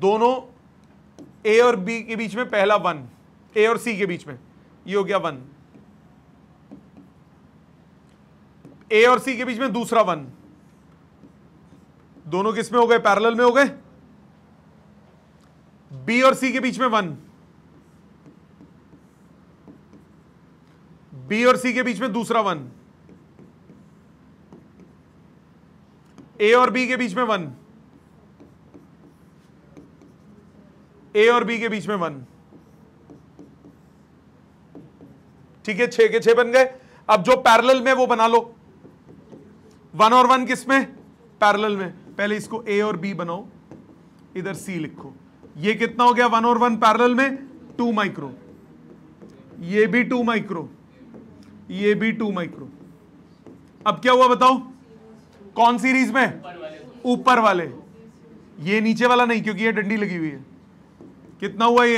दोनों ए और बी के बीच में पहला वन ए और सी के बीच में ये हो गया वन ए और सी के बीच में दूसरा वन दोनों किस में हो गए पैरेलल में हो गए बी और सी के बीच में वन बी और सी के बीच में दूसरा वन ए और बी के बीच में वन ए और बी के बीच में वन ठीक है छह के छह बन गए अब जो पैरेलल में वो बना लो वन और वन किस में पैरेलल में पहले इसको ए और बी बनाओ इधर सी लिखो ये कितना हो गया वन और वन पैरेलल में टू माइक्रो ये भी टू माइक्रो ये भी टू माइक्रो अब क्या हुआ बताओ कौन सीरीज में ऊपर वाले ये नीचे वाला नहीं क्योंकि ये डंडी लगी हुई है कितना हुआ ये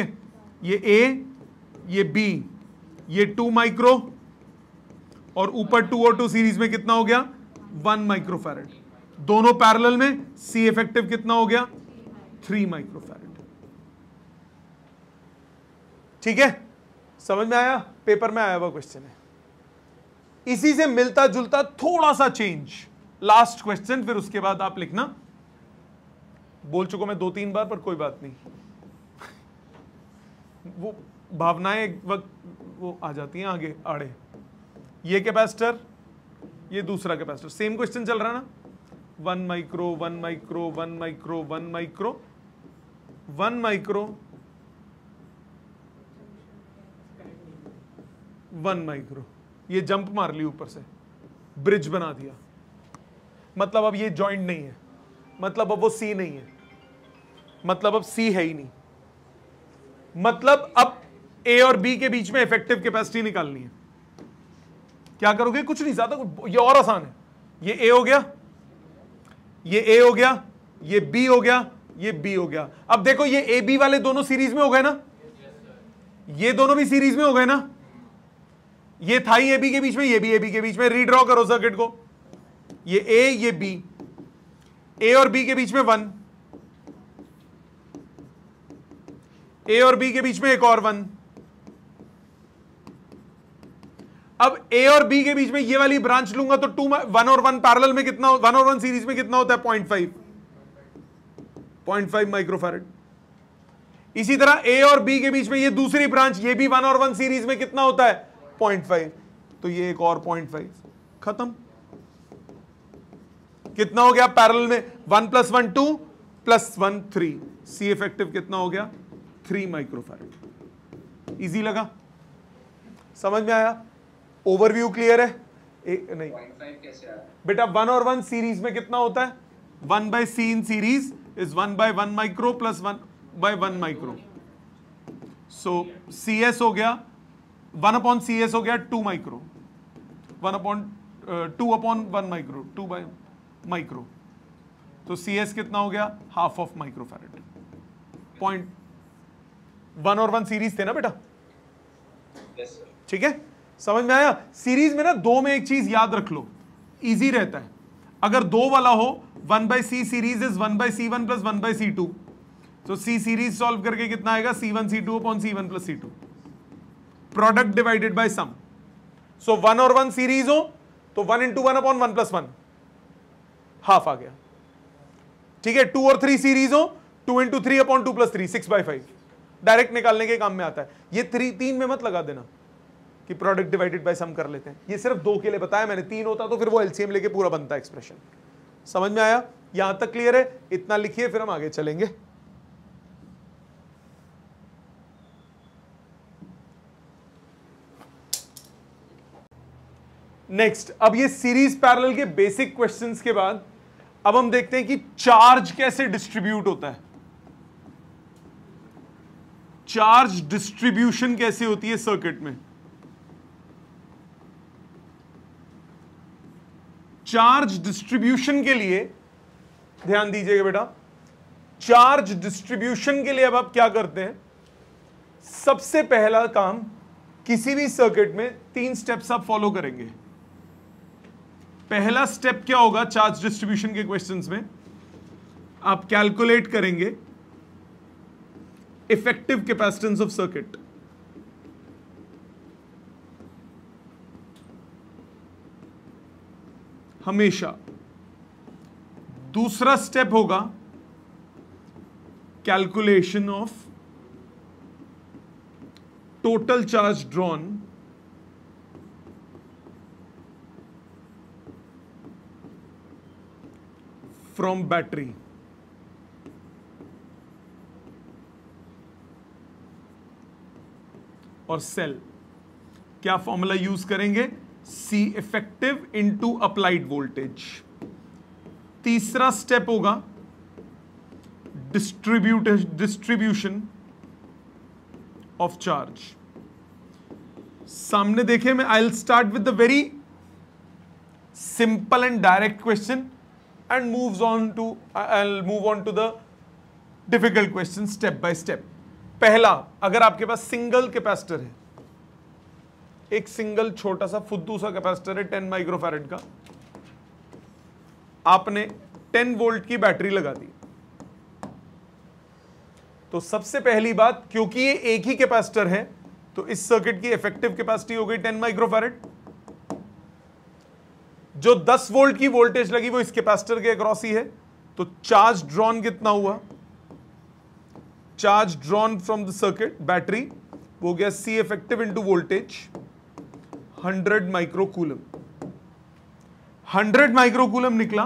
ये ए ये बी ये टू माइक्रो और ऊपर टू और टू सीरीज में कितना हो गया वन माइक्रोफेरेट दोनों पैरेलल में सी इफेक्टिव कितना हो गया थ्री माइक्रोफेरेट ठीक है समझ में आया पेपर में आया हुआ क्वेश्चन है इसी से मिलता जुलता थोड़ा सा चेंज लास्ट क्वेश्चन फिर उसके बाद आप लिखना बोल चुका मैं दो तीन बार पर कोई बात नहीं वो भावनाएं एक वक्त वो आ जाती हैं आगे आड़े ये कैपेसिटर ये दूसरा कैपेसिटर सेम क्वेश्चन चल रहा है ना one micro one micro one micro one micro one micro one micro ये जंप मार ली ऊपर से ब्रिज बना दिया मतलब अब ये जॉइंट नहीं है मतलब अब वो सी नहीं है मतलब अब सी है ही नहीं मतलब अब ए और बी के बीच में इफेक्टिव कैपेसिटी निकालनी है क्या करोगे कुछ नहीं ज्यादा ये और आसान है ये ए हो गया ये ए हो गया ये बी हो गया ये बी हो गया अब देखो ये ए बी वाले दोनों सीरीज में हो गए ना ये दोनों भी सीरीज में हो गए ना ये था ही ए बी के बीच में ये भी ए बी के बीच में रीड्रॉ करो सर्किट को ये ए ये बी ए और बी के बीच में वन ए और बी के बीच में एक और वन अब ए और बी के बीच में ये वाली ब्रांच लूंगा तो टू वन और वन पैरल में कितना वन और वन सीरीज में कितना होता है point five point five microfarad इसी तरह ए और बी के बीच में ये दूसरी ब्रांच ये भी वन और वन सीरीज में कितना होता है पॉइंट फाइव तो ये एक और पॉइंट फाइव खत्म कितना हो गया पैरल में one plus one two plus one three C effective कितना हो गया थ्री माइक्रोफैरड इजी लगा समझ में आया ओवरव्यू क्लियर है ए, नहीं बेटा वन और वन सीरीज में कितना होता है one by C in series is one by one micro plus one by one micro so C S हो गया वन अपॉन सी एस हो गया two micro one upon two upon one micro two by micro तो C S कितना हो गया half of micro farad point one और one series थे ना बेटा ठीक yes, है समझ में आया सीरीज में ना दो में एक चीज याद रख लो इजी रहता है अगर दो वाला हो one by C series is one by C one plus one by C two तो सी सीरीज सॉल्व करके कितना आएगा C one C two upon C one plus C two product divided by sum so one और one series हो तो one into one upon one plus one half आ गया ठीक है टू और थ्री सीरीज हो two into three upon two plus three six by five direct निकालने के काम में आता है ये थ्री तीन में मत लगा देना कि प्रोडक्ट डिवाइडेड बाय सम कर लेते हैं ये सिर्फ दो के लिए बताया मैंने तीन होता तो फिर वो एलसीएम लेके पूरा बनता है एक्सप्रेशन समझ में आया यहां तक क्लियर है इतना लिखिए फिर हम आगे चलेंगे नेक्स्ट अब ये सीरीज पैरेलल के बेसिक क्वेश्चंस के बाद अब हम देखते हैं कि चार्ज कैसे डिस्ट्रीब्यूट होता है चार्ज डिस्ट्रीब्यूशन कैसे होती है सर्किट में चार्ज डिस्ट्रीब्यूशन के लिए ध्यान दीजिएगा बेटा चार्ज डिस्ट्रीब्यूशन के लिए अब आप क्या करते हैं सबसे पहला काम किसी भी सर्किट में तीन स्टेप्स आप फॉलो करेंगे पहला स्टेप क्या होगा चार्ज डिस्ट्रीब्यूशन के क्वेश्चंस में आप कैलकुलेट करेंगे इफेक्टिव कैपेसिटेंस ऑफ सर्किट हमेशा दूसरा स्टेप होगा calculation of total charge drawn from battery और सेल क्या फॉर्मूला यूज करेंगे C effective into applied voltage तीसरा स्टेप होगा डिस्ट्रीब्यूट डिस्ट्रीब्यूशन ऑफ चार्ज सामने देखे मैं I will start with the very simple and direct question and moves on to I'll uh, move on to the difficult question step by step. पहला अगर आपके पास single capacitor है एक single छोटा सा फुद्दू सा कैपेसिटर है 10 माइक्रोफेरेट का आपने 10 वोल्ट की बैटरी लगा दी तो सबसे पहली बात क्योंकि ये एक ही कैपेसिटर है तो इस सर्किट की इफेक्टिव कैपेसिटी हो गई 10 माइक्रोफेरेट जो 10 वोल्ट की वोल्टेज लगी वो इस कैपेसिटर के अक्रॉस ही है तो चार्ज ड्रॉन कितना हुआ charge drawn from the circuit battery वो गया C effective into voltage 100 coulomb 100 coulomb निकला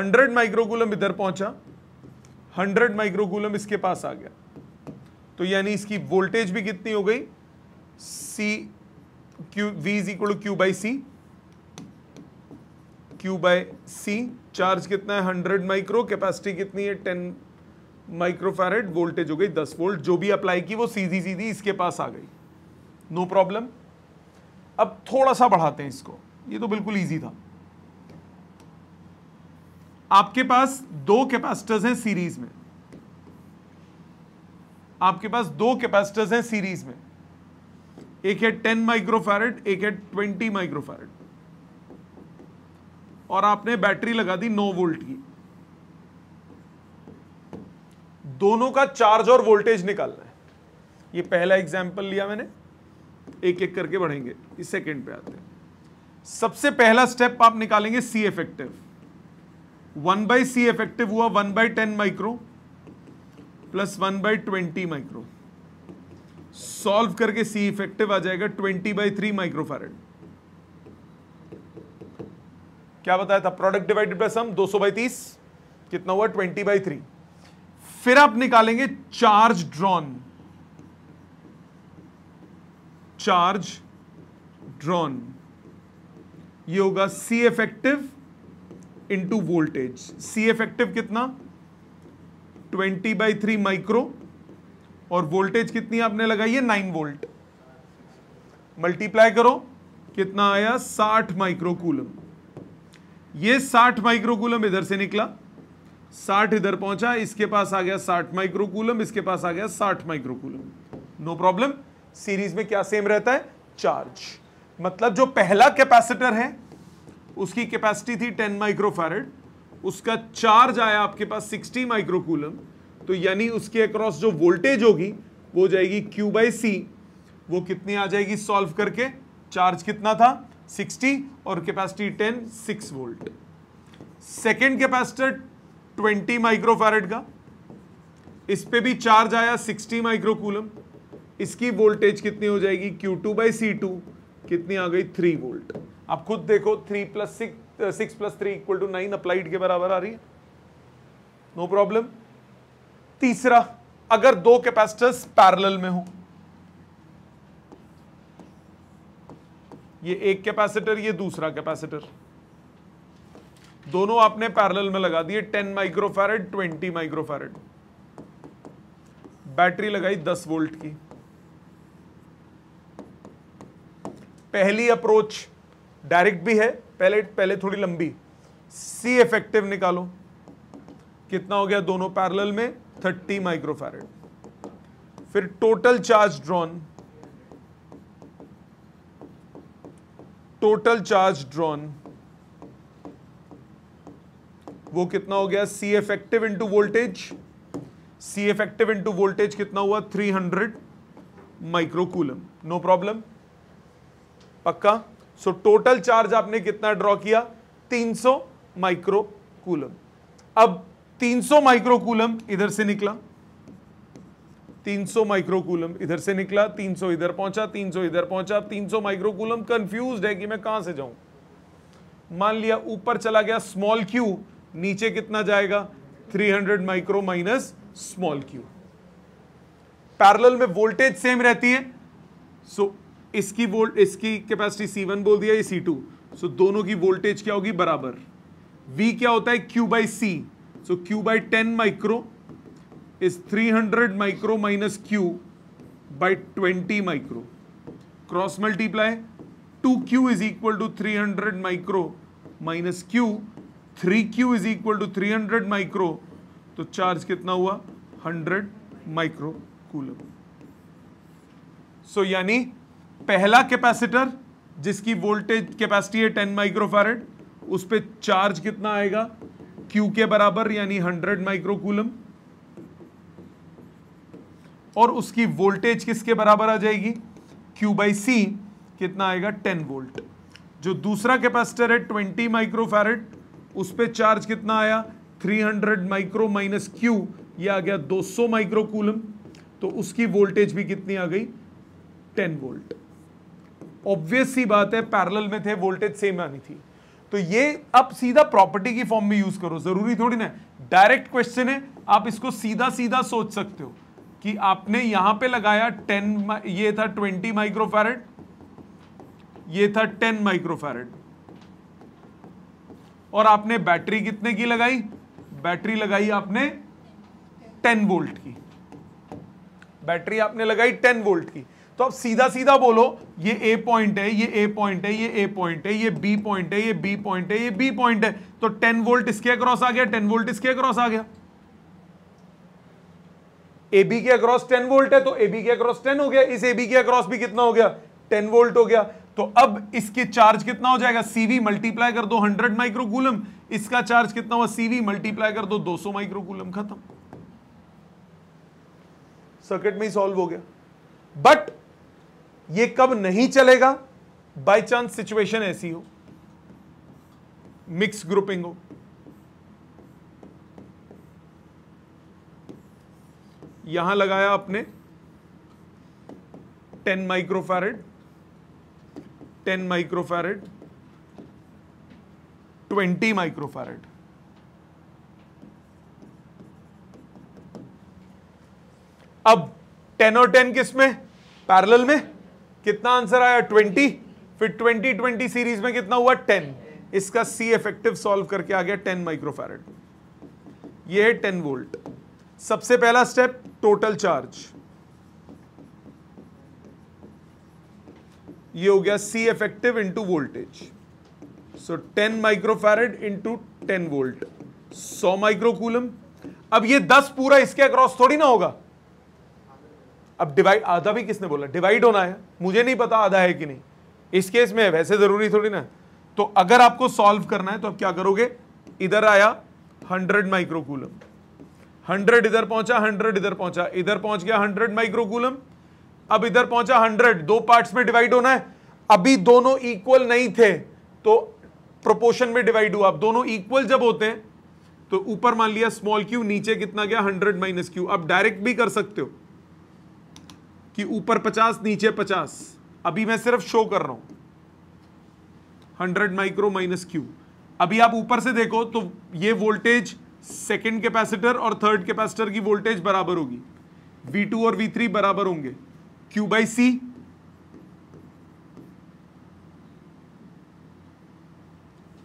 100 कूलम इधर पहुंचा 100 कूलम इसके पास आ गया तो यानी इसकी वोल्टेज भी कितनी हो गई C Q V is equal to Q by C Q by C charge कितना है हंड्रेड माइक्रो कैपेसिटी कितनी है टेन माइक्रोफेरेट वोल्टेज हो गई दस वोल्ट जो भी अप्लाई की वो सीधी सीधी इसके पास आ गई नो no प्रॉब्लम अब थोड़ा सा बढ़ाते हैं इसको ये तो बिल्कुल ईजी था आपके पास दो कैपेसिटर्स हैं सीरीज में आपके पास दो कैपेसिटर्स हैं सीरीज में एक है 10 माइक्रोफेरेट एक है 20 माइक्रोफेरेट और आपने बैटरी लगा दी 9 वोल्ट की दोनों का चार्ज और वोल्टेज निकालना है ये पहला एग्जाम्पल लिया मैंने एक एक करके बढ़ेंगे इस सेकेंड पे आते हैं सबसे पहला स्टेप आप निकालेंगे C effective one by C effective हुआ one by ten micro plus one by twenty micro solve करके सी इफेक्टिव आ जाएगा ट्वेंटी बाई थ्री माइक्रोफारेड क्या बताया था product divided by sum 200 by तीस कितना हुआ 20 बाई थ्री फिर आप निकालेंगे चार्ज ड्रॉन चार्ज ड्रॉन ये होगा C effective into voltage C effective कितना 20 बाई थ्री माइक्रो और वोल्टेज कितनी आपने लगाई है 9 वोल्ट मल्टीप्लाई करो कितना आया 60 माइक्रो कूलम ये 60 माइक्रोकूलम इधर से निकला 60 इधर पहुंचा इसके पास आ गया 60 माइक्रोकूलम इसके पास आ गया 60 माइक्रोकूलम नो प्रॉब्लम सीरीज में क्या सेम रहता है चार्ज मतलब जो पहला कैपेसिटर है उसकी कैपेसिटी थी 10 माइक्रोफेरेड उसका चार्ज आया आपके पास 60 माइक्रोकूलम तो यानी उसके अक्रॉस जो वोल्टेज होगी वो जाएगी क्यू बाई सी वो कितनी आ जाएगी सॉल्व करके चार्ज कितना था सिक्सटी और capacity ten six volt second capacitor twenty microfarad का इस पे भी चार्ज आया सिक्सटी माइक्रोकूलम इसकी वोल्टेज कितनी हो जाएगी Q two by C two कितनी आ गई थ्री वोल्ट आप खुद देखो three plus six six plus three equal to nine applied के बराबर आ रही है नो no प्रॉब्लम तीसरा अगर दो कैपेसिटर्स पैरेलल में हो ये एक कैपेसिटर ये दूसरा कैपेसिटर दोनों आपने पैरेलल में लगा दिए 10 माइक्रोफेरेट 20 माइक्रोफैरेड बैटरी लगाई 10 वोल्ट की पहली अप्रोच डायरेक्ट भी है पहले पहले थोड़ी लंबी सी इफेक्टिव निकालो कितना हो गया दोनों पैरेलल में 30 माइक्रोफेरेट फिर total charge drawn total charge drawn वो कितना हो गया C effective into voltage C effective into voltage कितना हुआ 300 हंड्रेड माइक्रोकूलम नो प्रॉब्लम पक्का सो टोटल चार्ज आपने कितना ड्रॉ किया 300 माइक्रोकूलम अब 300 माइक्रोकूलम इधर से निकला 300 माइक्रोकूलम इधर से निकला 300 इधर पहुंचा 300 इधर पहुंचा 300 माइक्रोकूलम कंफ्यूज है कि मैं कहां से जाऊं मान लिया ऊपर चला गया स्मॉल क्यू नीचे कितना जाएगा 300 micro minus small Q parallel में वोल्टेज सेम रहती है सो so, इसकी वोल्ट इसकी कैपेसिटी सी वन बोल दिया ये सी टू सो दोनों की वोल्टेज क्या होगी बराबर वी क्या होता है Q by C so Q by ten micro is 300 micro minus q by 20 micro. Cross multiply 2q is equal to 300 micro minus q. 3q is equal to 300 micro. तो charge कितना हुआ 100 micro coulomb सो यानी पहला capacitor जिसकी voltage capacity है 10 microfarad उस पर charge कितना आएगा Q के बराबर यानी 100 माइक्रो कूलम और उसकी वोल्टेज किसके बराबर आ जाएगी क्यू बाई सी कितना आएगा टेन वोल्ट जो दूसरा कैपेसिटर है ट्वेंटी माइक्रोफेरेट उस पर चार्ज कितना आया three hundred micro minus Q ये आ गया 200 सौ माइक्रो कूलम तो उसकी वोल्टेज भी कितनी आ गई टेन वोल्ट ऑब्वियस सी बात है पैरेलल में थे वोल्टेज सेम आनी थी तो ये अब सीधा प्रॉपर्टी की फॉर्म में यूज करो जरूरी थोड़ी ना डायरेक्ट क्वेश्चन है आप इसको सीधा सीधा सोच सकते हो कि आपने यहां पे लगाया 10 ये था 20 माइक्रोफेरेट ये था 10 माइक्रोफेरेट और आपने बैटरी कितने की लगाई बैटरी लगाई आपने 10 वोल्ट की बैटरी आपने लगाई 10 वोल्ट की तो अब सीधा सीधा बोलो ये ए पॉइंट है ये ए पॉइंट है ये ए पॉइंट है ये बी पॉइंट है ये बी पॉइंट है ये बी पॉइंट है तो 10 वोल्ट इसके क्रॉस आ गया 10 वोल्ट इसके क्रॉस आ गया एबी के अक्रॉस टेन वोल्ट है तो एबी के अक्रॉस टेन हो गया इस एबी के अक्रॉस भी कितना हो गया टेन वोल्ट हो गया तो अब इसके चार्ज कितना हो जाएगा सीवी मल्टीप्लाई कर दो हंड्रेड माइक्रोकूलम इसका चार्ज कितना हुआ सीवी मल्टीप्लाई कर दो 200 माइक्रोकूलम खत्म सर्किट में ही सॉल्व हो गया बट ये कब नहीं चलेगा बाय चांस सिचुएशन ऐसी हो मिक्स ग्रुपिंग हो यहां लगाया आपने 10 माइक्रोफेरेड 10 माइक्रोफेरेड 20 माइक्रोफेरेड अब 10 और 10 किस में पैरेलल में कितना आंसर आया 20 फिर 20 20 सीरीज में कितना हुआ 10 इसका सी इफेक्टिव सॉल्व करके आ गया 10 माइक्रोफेरेड ये है 10 वोल्ट सबसे पहला स्टेप टोटल चार्ज ये हो गया C effective into voltage so 10 microfarad into 10 volt 100 microcoulomb अब ये 10 पूरा इसके अक्रॉस थोड़ी ना होगा अब डिवाइड आधा भी किसने बोला डिवाइड होना है मुझे नहीं पता आधा है कि नहीं इस केस में वैसे जरूरी थोड़ी ना तो अगर आपको सॉल्व करना है तो आप क्या करोगे इधर आया 100 माइक्रोकुलम हंड्रेड इधर पहुंचा हंड्रेड इधर पहुंचा इधर पहुंच गया हंड्रेड माइक्रोकूलम अब इधर पहुंचा हंड्रेड दो पार्ट्स में डिवाइड होना है अभी दोनों इक्वल नहीं थे तो प्रोपोर्शन में डिवाइड हुआ अब दोनों इक्वल जब होते हैं तो ऊपर मान लिया स्मॉल क्यू नीचे कितना गया हंड्रेड माइनस क्यू अब डायरेक्ट भी कर सकते हो कि ऊपर पचास नीचे पचास अभी मैं सिर्फ शो कर रहा हूं हंड्रेड माइक्रो माइनस क्यू अभी आप ऊपर से देखो तो ये वोल्टेज सेकेंड कैपेसिटर और थर्ड कैपेसिटर की वोल्टेज बराबर होगी V2 और V3 बराबर होंगे Q बाई सी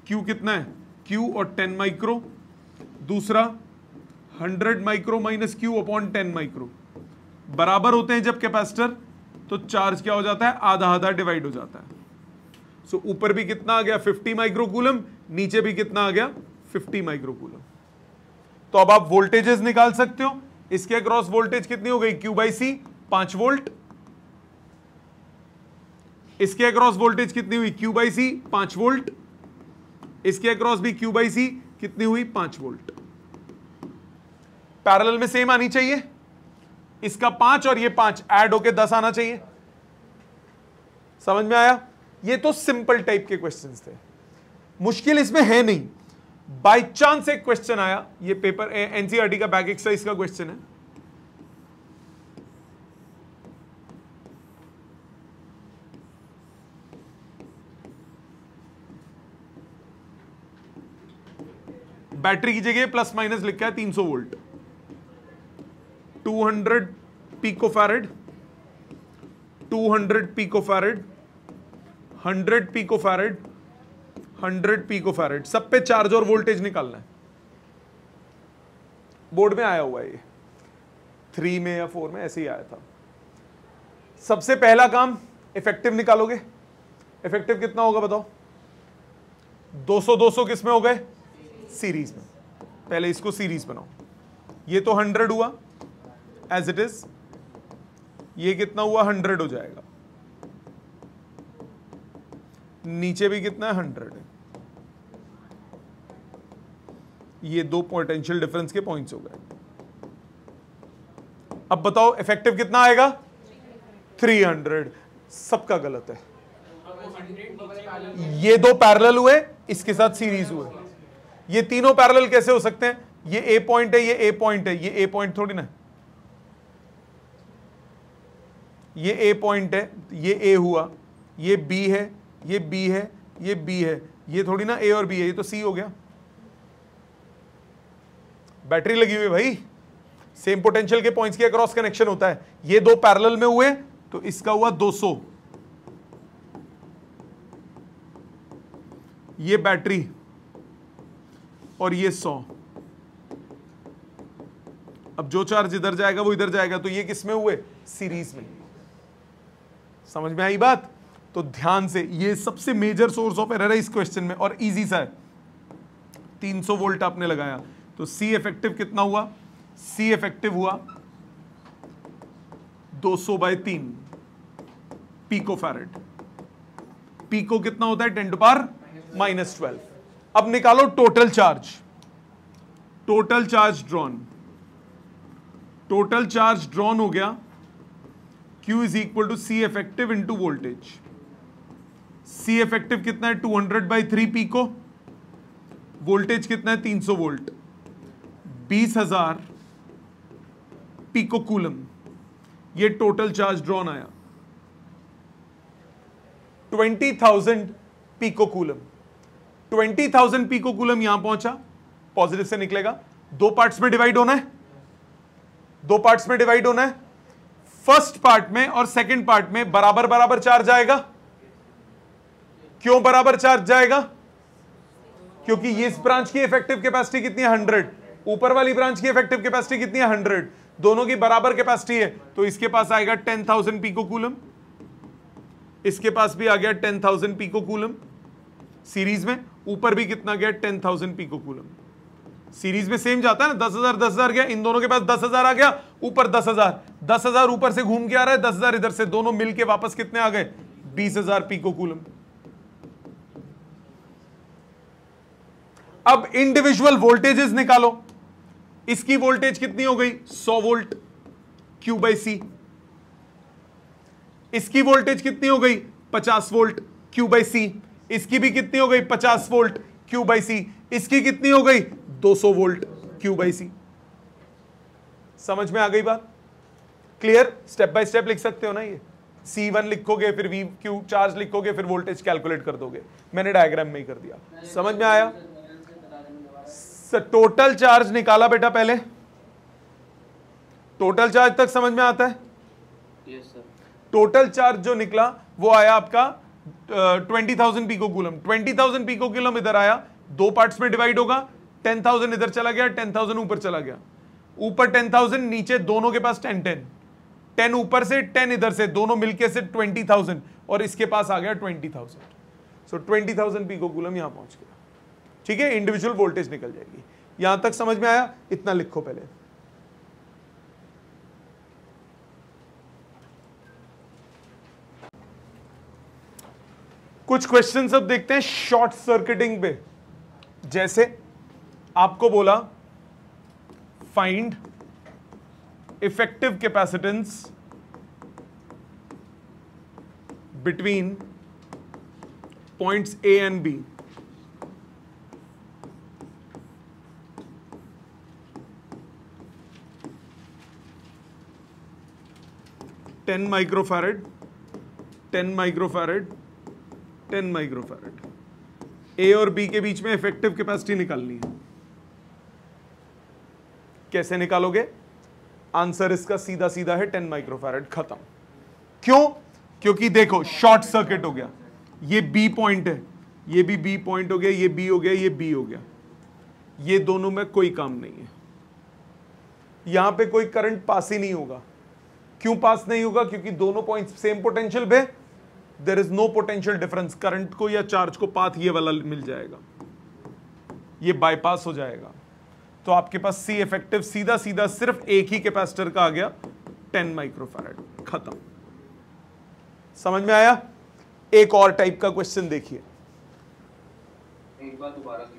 क्यू कितना है Q और 10 माइक्रो दूसरा 100 micro minus Q upon ten micro बराबर होते हैं जब कैपेसिटर तो चार्ज क्या हो जाता है आधा आधा डिवाइड हो जाता है सो so, ऊपर भी कितना आ गया 50 कूलम नीचे भी कितना आ गया 50 कूलम तो अब आप वोल्टेजेस निकाल सकते हो इसके अक्रॉस वोल्टेज कितनी हो गई क्यू बाई सी पांच वोल्ट इसके अक्रॉस वोल्टेज कितनी हुई क्यू बाई सी पांच वोल्ट इसके अक्रॉस भी क्यू बाई सी कितनी हुई पांच वोल्ट पैरेलल में सेम आनी चाहिए इसका पांच और ये पांच ऐड होके दस आना चाहिए समझ में आया ये तो सिंपल टाइप के क्वेश्चंस थे मुश्किल इसमें है नहीं बाय चांस एक क्वेश्चन आया ये पेपर एनसीआरटी e का बैक एक्सरसाइज का क्वेश्चन है बैटरी की जगह प्लस माइनस लिखा है 300 volt 200 pico farad 200 pico farad 100 pico farad hundred pico farad सब पे चार्ज और वोल्टेज निकालना है बोर्ड में आया हुआ है ये थ्री में या फोर में ऐसे ही आया था सबसे पहला काम इफेक्टिव निकालोगे इफेक्टिव कितना होगा बताओ 200 200 किस में हो गए सीरीज में पहले इसको सीरीज बनाओ ये तो 100 हुआ एज इट इज ये कितना हुआ 100 हो जाएगा नीचे भी कितना है 100 है ये दो पोटेंशियल डिफरेंस के पॉइंट्स हो गए अब बताओ इफेक्टिव कितना आएगा 300 सबका गलत है ये दो पैरेलल हुए इसके साथ सीरीज हुए ये तीनों पैरेलल कैसे हो सकते हैं ये ए पॉइंट है ये ए पॉइंट है ये ए पॉइंट थोड़ी ना ये ए पॉइंट है ये ए हुआ ये बी है ये बी है ये बी है ये थोड़ी ना ए और बी है ये तो सी हो गया बैटरी लगी हुई भाई सेम पोटेंशियल के पॉइंट्स के अक्रॉस कनेक्शन होता है ये दो पैरेलल में हुए तो इसका हुआ 200 ये बैटरी और ये 100 अब जो चार्ज इधर जाएगा वो इधर जाएगा तो ये किस में हुए सीरीज में समझ में आई बात तो ध्यान से ये सबसे मेजर सोर्स ऑफ एरर है इस क्वेश्चन में और इजी सा है 300 वोल्ट आपने लगाया तो सी इफेक्टिव कितना हुआ सी इफेक्टिव हुआ 200 सौ बाय तीन पीको फैरेड पीको कितना होता है टेंट पार माइनस ट्वेल्व अब निकालो total charge total charge drawn total charge drawn हो गया Q is equal to C effective to voltage C effective कितना है 200 hundred by three pico voltage कितना है 300 वोल्ट बीस हजार पिकोकूलम ये टोटल चार्ज ड्रॉन आया twenty thousand picocoulomb twenty thousand picocoulomb यहां पहुंचा पॉजिटिव से निकलेगा दो पार्ट्स में डिवाइड होना है दो पार्ट्स में डिवाइड होना है फर्स्ट पार्ट में और सेकंड पार्ट में बराबर बराबर चार्ज आएगा क्यों बराबर चार्ज जाएगा क्योंकि इस ब्रांच की इफेक्टिव कैपेसिटी कितनी है हंड्रेड ऊपर वाली ब्रांच की इफेक्टिव कैपेसिटी कितनी है हंड्रेड दोनों की बराबर कैपेसिटी है तो इसके पास आएगा टेन थाउजेंड पीको कूलम इसके पास भी आ गया ten thousand pico coulomb series में ऊपर भी कितना गया ten thousand pico coulomb series में सेम जाता है ना दस हजार दस हजार गया इन दोनों के पास दस हजार आ गया ऊपर दस हजार दस हजार ऊपर से घूम के आ रहा है दस हजार इधर से दोनों मिलके वापस कितने आ गए बीस हजार पीको कूलम अब इंडिविजुअल वोल्टेजेस निकालो इसकी वोल्टेज कितनी हो गई 100 वोल्ट क्यू बाई सी इसकी वोल्टेज कितनी हो गई 50 वोल्ट क्यू बाई सी इसकी भी कितनी हो गई 50 वोल्ट क्यू बाई सी इसकी कितनी हो गई 200 वोल्ट क्यू बाई सी समझ में आ गई बात क्लियर स्टेप बाय स्टेप लिख सकते हो ना ये सी वन लिखोगे फिर वी क्यू चार्ज लिखोगे फिर वोल्टेज कैलकुलेट कर दोगे मैंने डायग्राम में ही कर दिया समझ में आया सर टोटल चार्ज निकाला बेटा पहले टोटल चार्ज तक समझ में आता है yes, टोटल चार्ज जो निकला वो आया आपका twenty thousand pico coulomb twenty thousand pico coulomb इधर आया दो पार्ट्स में डिवाइड होगा टेन थाउजेंड इधर चला गया टेन थाउजेंड ऊपर चला गया ऊपर टेन थाउजेंड नीचे दोनों के पास टेन टेन टेन ऊपर से टेन इधर से दोनों मिलके से ट्वेंटी थाउजेंड और इसके पास आ गया twenty thousand so twenty thousand pico coulomb यहां पहुंच गया ठीक है इंडिविजुअल वोल्टेज निकल जाएगी यहां तक समझ में आया इतना लिखो पहले कुछ क्वेश्चन अब देखते हैं शॉर्ट सर्किटिंग पे जैसे आपको बोला find effective capacitance between points A and B 10 microfarad 10 microfarad 10 microfarad A और बी के बीच में इफेक्टिव कैपेसिटी निकालनी है कैसे निकालोगे आंसर इसका सीधा सीधा है 10 माइक्रोफैरेड खत्म क्यों क्योंकि देखो शॉर्ट सर्किट हो गया ये बी पॉइंट है ये भी बी पॉइंट हो गया ये बी हो गया ये बी हो गया ये दोनों में कोई काम नहीं है यहां पे कोई करंट पास ही नहीं होगा क्यों पास नहीं होगा क्योंकि दोनों पॉइंट सेम पोटेंशियल पे there is no potential difference current को या चार्ज को पाथ ये वाला मिल जाएगा ये बाईपास हो जाएगा तो आपके पास सी इफेक्टिव सीधा सीधा सिर्फ एक ही कैपेसिटर का आ गया 10 माइक्रोफैराड खत्म समझ में आया एक और टाइप का क्वेश्चन देखिए एक बार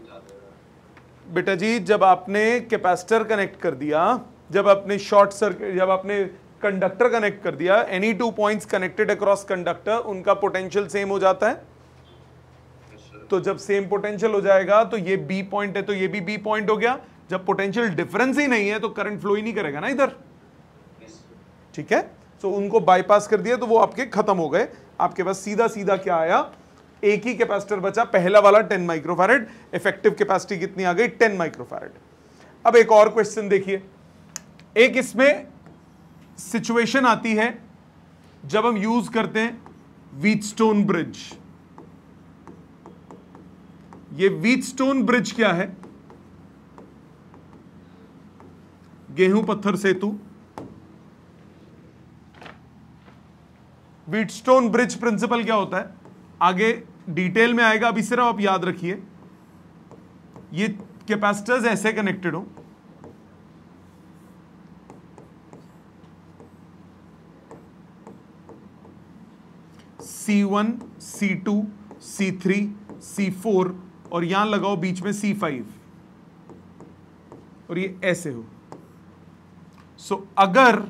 बेटा जी जब आपने कैपेसिटर कनेक्ट कर दिया जब आपने शॉर्ट सर्किट जब आपने कंडक्टर कनेक्ट कर दिया any two points connected across conductor उनका पोटेंशियल सेम हो जाता है तो जब सेम पोटेंशियल हो जाएगा तो ये बी पॉइंट है तो ये भी बी पॉइंट हो गया जब पोटेंशियल डिफरेंस ही नहीं है तो करंट फ्लो ही नहीं करेगा ना इधर ठीक है सो so, उनको बाईपास कर दिया तो वो आपके खत्म हो गए आपके पास सीधा सीधा क्या आया एक ही कैपेसिटर बचा पहला वाला 10 माइक्रोफैरेड इफेक्टिव कैपेसिटी कितनी आ गई 10 माइक्रोफैरेड अब एक और क्वेश्चन देखिए एक इसमें सिचुएशन आती है जब हम यूज करते हैं वीटस्टोन ब्रिज ये वीटस्टोन ब्रिज क्या है गेहूं पत्थर सेतु वीटस्टोन ब्रिज प्रिंसिपल क्या होता है आगे डिटेल में आएगा अभी सिर्फ आप याद रखिए ये कैपेसिटर्स ऐसे कनेक्टेड हो C1, one C two C three C four और यहां लगाओ बीच में सी फाइव और ये ऐसे हो सो so, अगर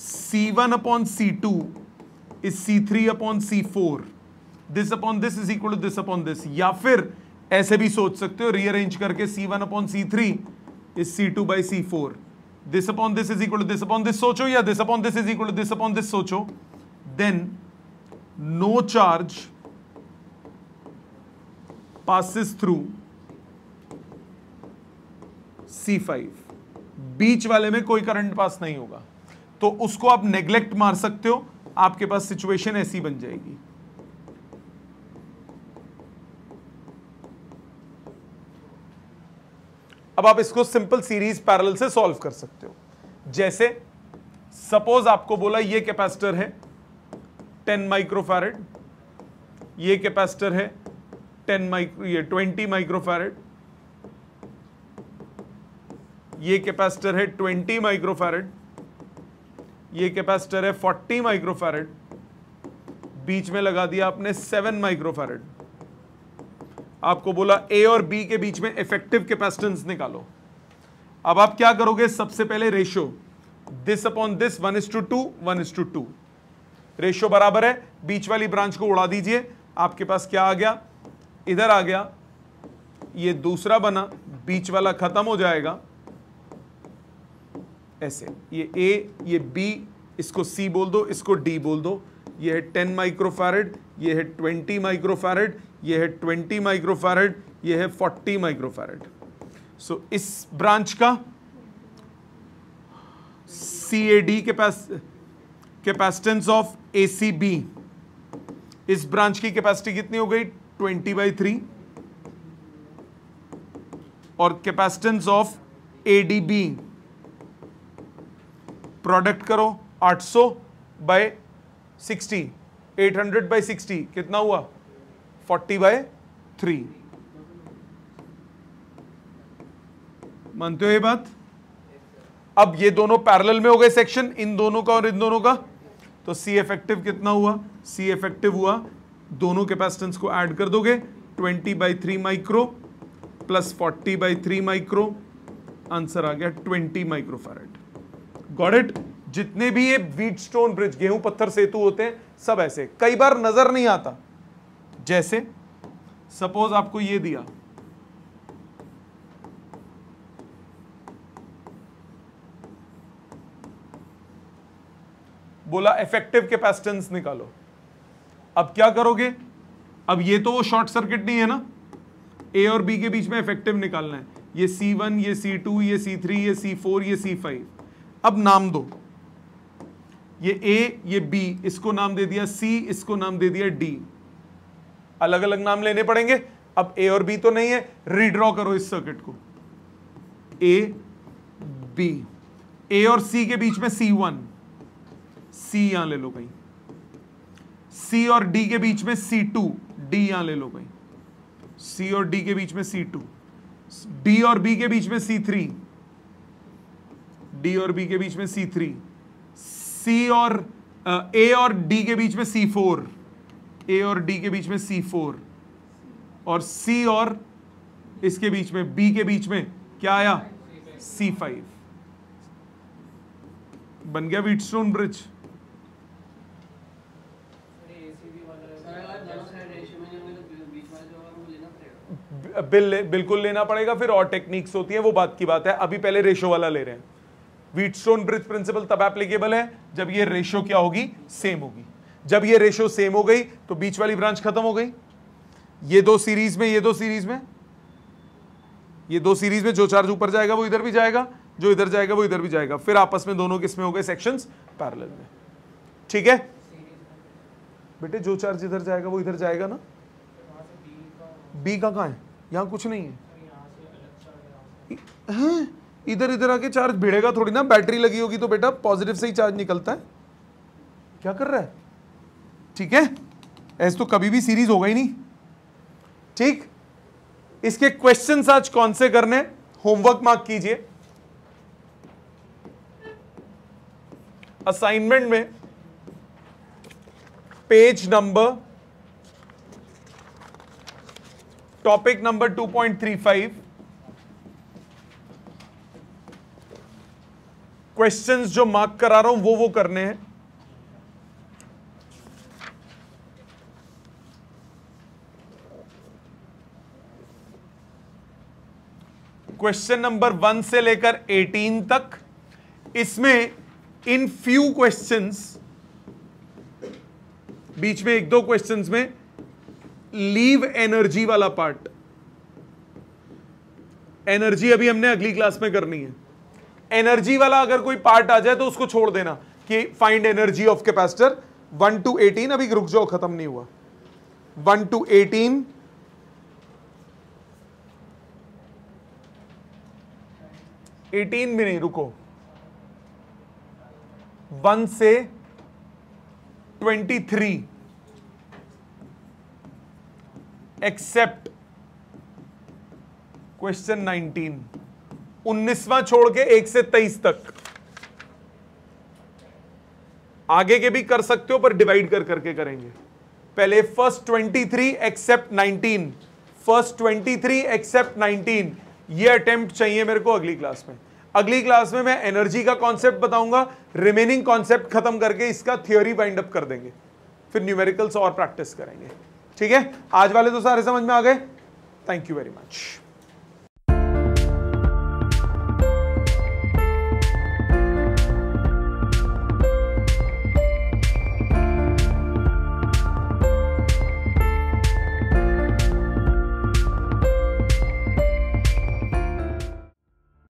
C one upon C two is C three upon C four this upon this is equal to this upon this या फिर ऐसे भी सोच सकते हो रीअरेंज करके C one upon C three is C two by C four this upon this is equal to this upon this सोचो या this upon this is equal to this upon this सोचो then no charge passes through C5 बीच वाले में कोई current pass नहीं होगा तो उसको आप नेग्लेक्ट मार सकते हो आपके पास सिचुएशन ऐसी बन जाएगी अब आप इसको सिंपल सीरीज पैरेलल से सॉल्व कर सकते हो जैसे सपोज आपको बोला ये कैपेसिटर है 10 माइक्रोफैरेड ये कैपेसिटर है 10 माइक्रो ये 20 माइक्रोफेरेड ये कैपेसिटर है 20 माइक्रोफेरेड ये कैपेसिटर है 40 माइक्रोफेरेड बीच में लगा दिया आपने 7 माइक्रोफेरेड आपको बोला ए और बी के बीच में इफेक्टिव कैपेसिटेंस निकालो अब आप क्या करोगे सबसे पहले ratio this upon this one is two two one is two two ratio बराबर है बीच वाली ब्रांच को उड़ा दीजिए आपके पास क्या आ गया इधर आ गया ये दूसरा बना बीच वाला खत्म हो जाएगा ऐसे ये ए ये बी इसको सी बोल दो इसको डी बोल दो ये है टेन माइक्रोफेरेड ये है ट्वेंटी माइक्रोफेरेड ये है ट्वेंटी माइक्रोफेरेड ये है फोर्टी माइक्रोफेरेड सो इस ब्रांच का सी ए डी के पास कैपेसिटेंस ऑफ बी इस ब्रांच की कैपेसिटी कितनी हो गई 20 बाई थ्री और कैपेसिटेंस ऑफ बी प्रोडक्ट करो 800 by sixty eight hundred by sixty कितना हुआ 40 बाय थ्री मानते हो ये बात अब ये दोनों पैरेलल में हो गए सेक्शन इन दोनों का और इन दोनों का तो सी इफेक्टिव कितना हुआ सी इफेक्टिव हुआ दोनों कैपेसिटेंस को ऐड कर दोगे 20 by three micro plus 40 by three micro answer आ गया 20 माइक्रोफारेड गॉड इट जितने भी ये वीट स्टोन ब्रिज गेहूं पत्थर सेतु होते हैं सब ऐसे कई बार नजर नहीं आता जैसे सपोज आपको ये दिया बोला इफेक्टिव कैपेसिटेंस निकालो अब क्या करोगे अब ये तो वो शॉर्ट सर्किट नहीं है ना ए और बी के बीच में इफेक्टिव निकालना है ये सी वन ये सी टू ये सी थ्री ये सी फोर ये सी फाइव अब नाम दो ये ए ये बी इसको नाम दे दिया सी इसको नाम दे दिया डी अलग अलग नाम लेने पड़ेंगे अब ए और बी तो नहीं है रिड्रॉ करो इस सर्किट को ए बी ए और सी के बीच में सी वन सी यहां ले लो कहीं सी और डी के बीच में सी टू डी यहां ले लो कहीं सी और डी के बीच में सी टू डी और बी के बीच में सी थ्री डी और बी के बीच में सी थ्री सी और ए और डी के बीच में सी फोर ए और डी के बीच में सी फोर और सी और इसके बीच में बी के बीच में क्या आया सी फाइव बन गया व्हीटस्टोन ब्रिज बिल बिल्कुल लेना पड़ेगा फिर और टेक्निक्स होती है वो बात की बात है अभी पहले रेशो वाला ले रहे हैं व्हीटस्टोन ब्रिज प्रिंसिपल तब एप्लीकेबल है जब ये रेशो क्या होगी सेम होगी जब ये रेशो सेम हो गई तो बीच वाली ब्रांच खत्म हो गई ये दो सीरीज में ये दो सीरीज में ये दो सीरीज में जो चार्ज ऊपर जाएगा वो इधर भी जाएगा जो इधर जाएगा वो इधर भी जाएगा फिर आपस में दोनों किसमें हो गए सेक्शन पैरल में ठीक है बेटे जो चार्ज इधर जाएगा वो इधर जाएगा ना बी का कहा है यहाँ कुछ नहीं है हैं हाँ, इधर इधर आके चार्ज भिड़ेगा थोड़ी ना बैटरी लगी होगी तो बेटा पॉजिटिव से ही चार्ज निकलता है क्या कर रहा है ठीक है ऐसे तो कभी भी सीरीज होगा ही नहीं ठीक इसके क्वेश्चन आज कौन से करने होमवर्क मार्क कीजिए असाइनमेंट में page number topic number 2.35 questions जो मार्क करा रहा हूं वो वो करने हैं क्वेश्चन नंबर वन से लेकर एटीन तक इसमें इन फ्यू क्वेश्चंस बीच में एक दो क्वेश्चंस में लीव एनर्जी वाला पार्ट एनर्जी अभी हमने अगली क्लास में करनी है एनर्जी वाला अगर कोई पार्ट आ जाए तो उसको छोड़ देना कि find energy of capacitor 1 to 18 अभी रुक जाओ खत्म नहीं हुआ 1 टू 18 18 भी नहीं रुको 1 से 23 एक्सेप्ट क्वेश्चन 19 उन्नीसवां छोड़ के एक से तेईस तक आगे के भी कर सकते हो पर डिवाइड कर करके करेंगे पहले first twenty three except nineteen first twenty three except nineteen ये अटेम्प्ट चाहिए मेरे को अगली क्लास में अगली क्लास में मैं एनर्जी का कॉन्सेप्ट बताऊंगा रिमेनिंग कॉन्सेप्ट खत्म करके इसका थियोरी वाइंड अप कर देंगे फिर न्यूमेरिकल्स और प्रैक्टिस करेंगे ठीक है आज वाले तो सारे समझ में आ गए थैंक यू वेरी मच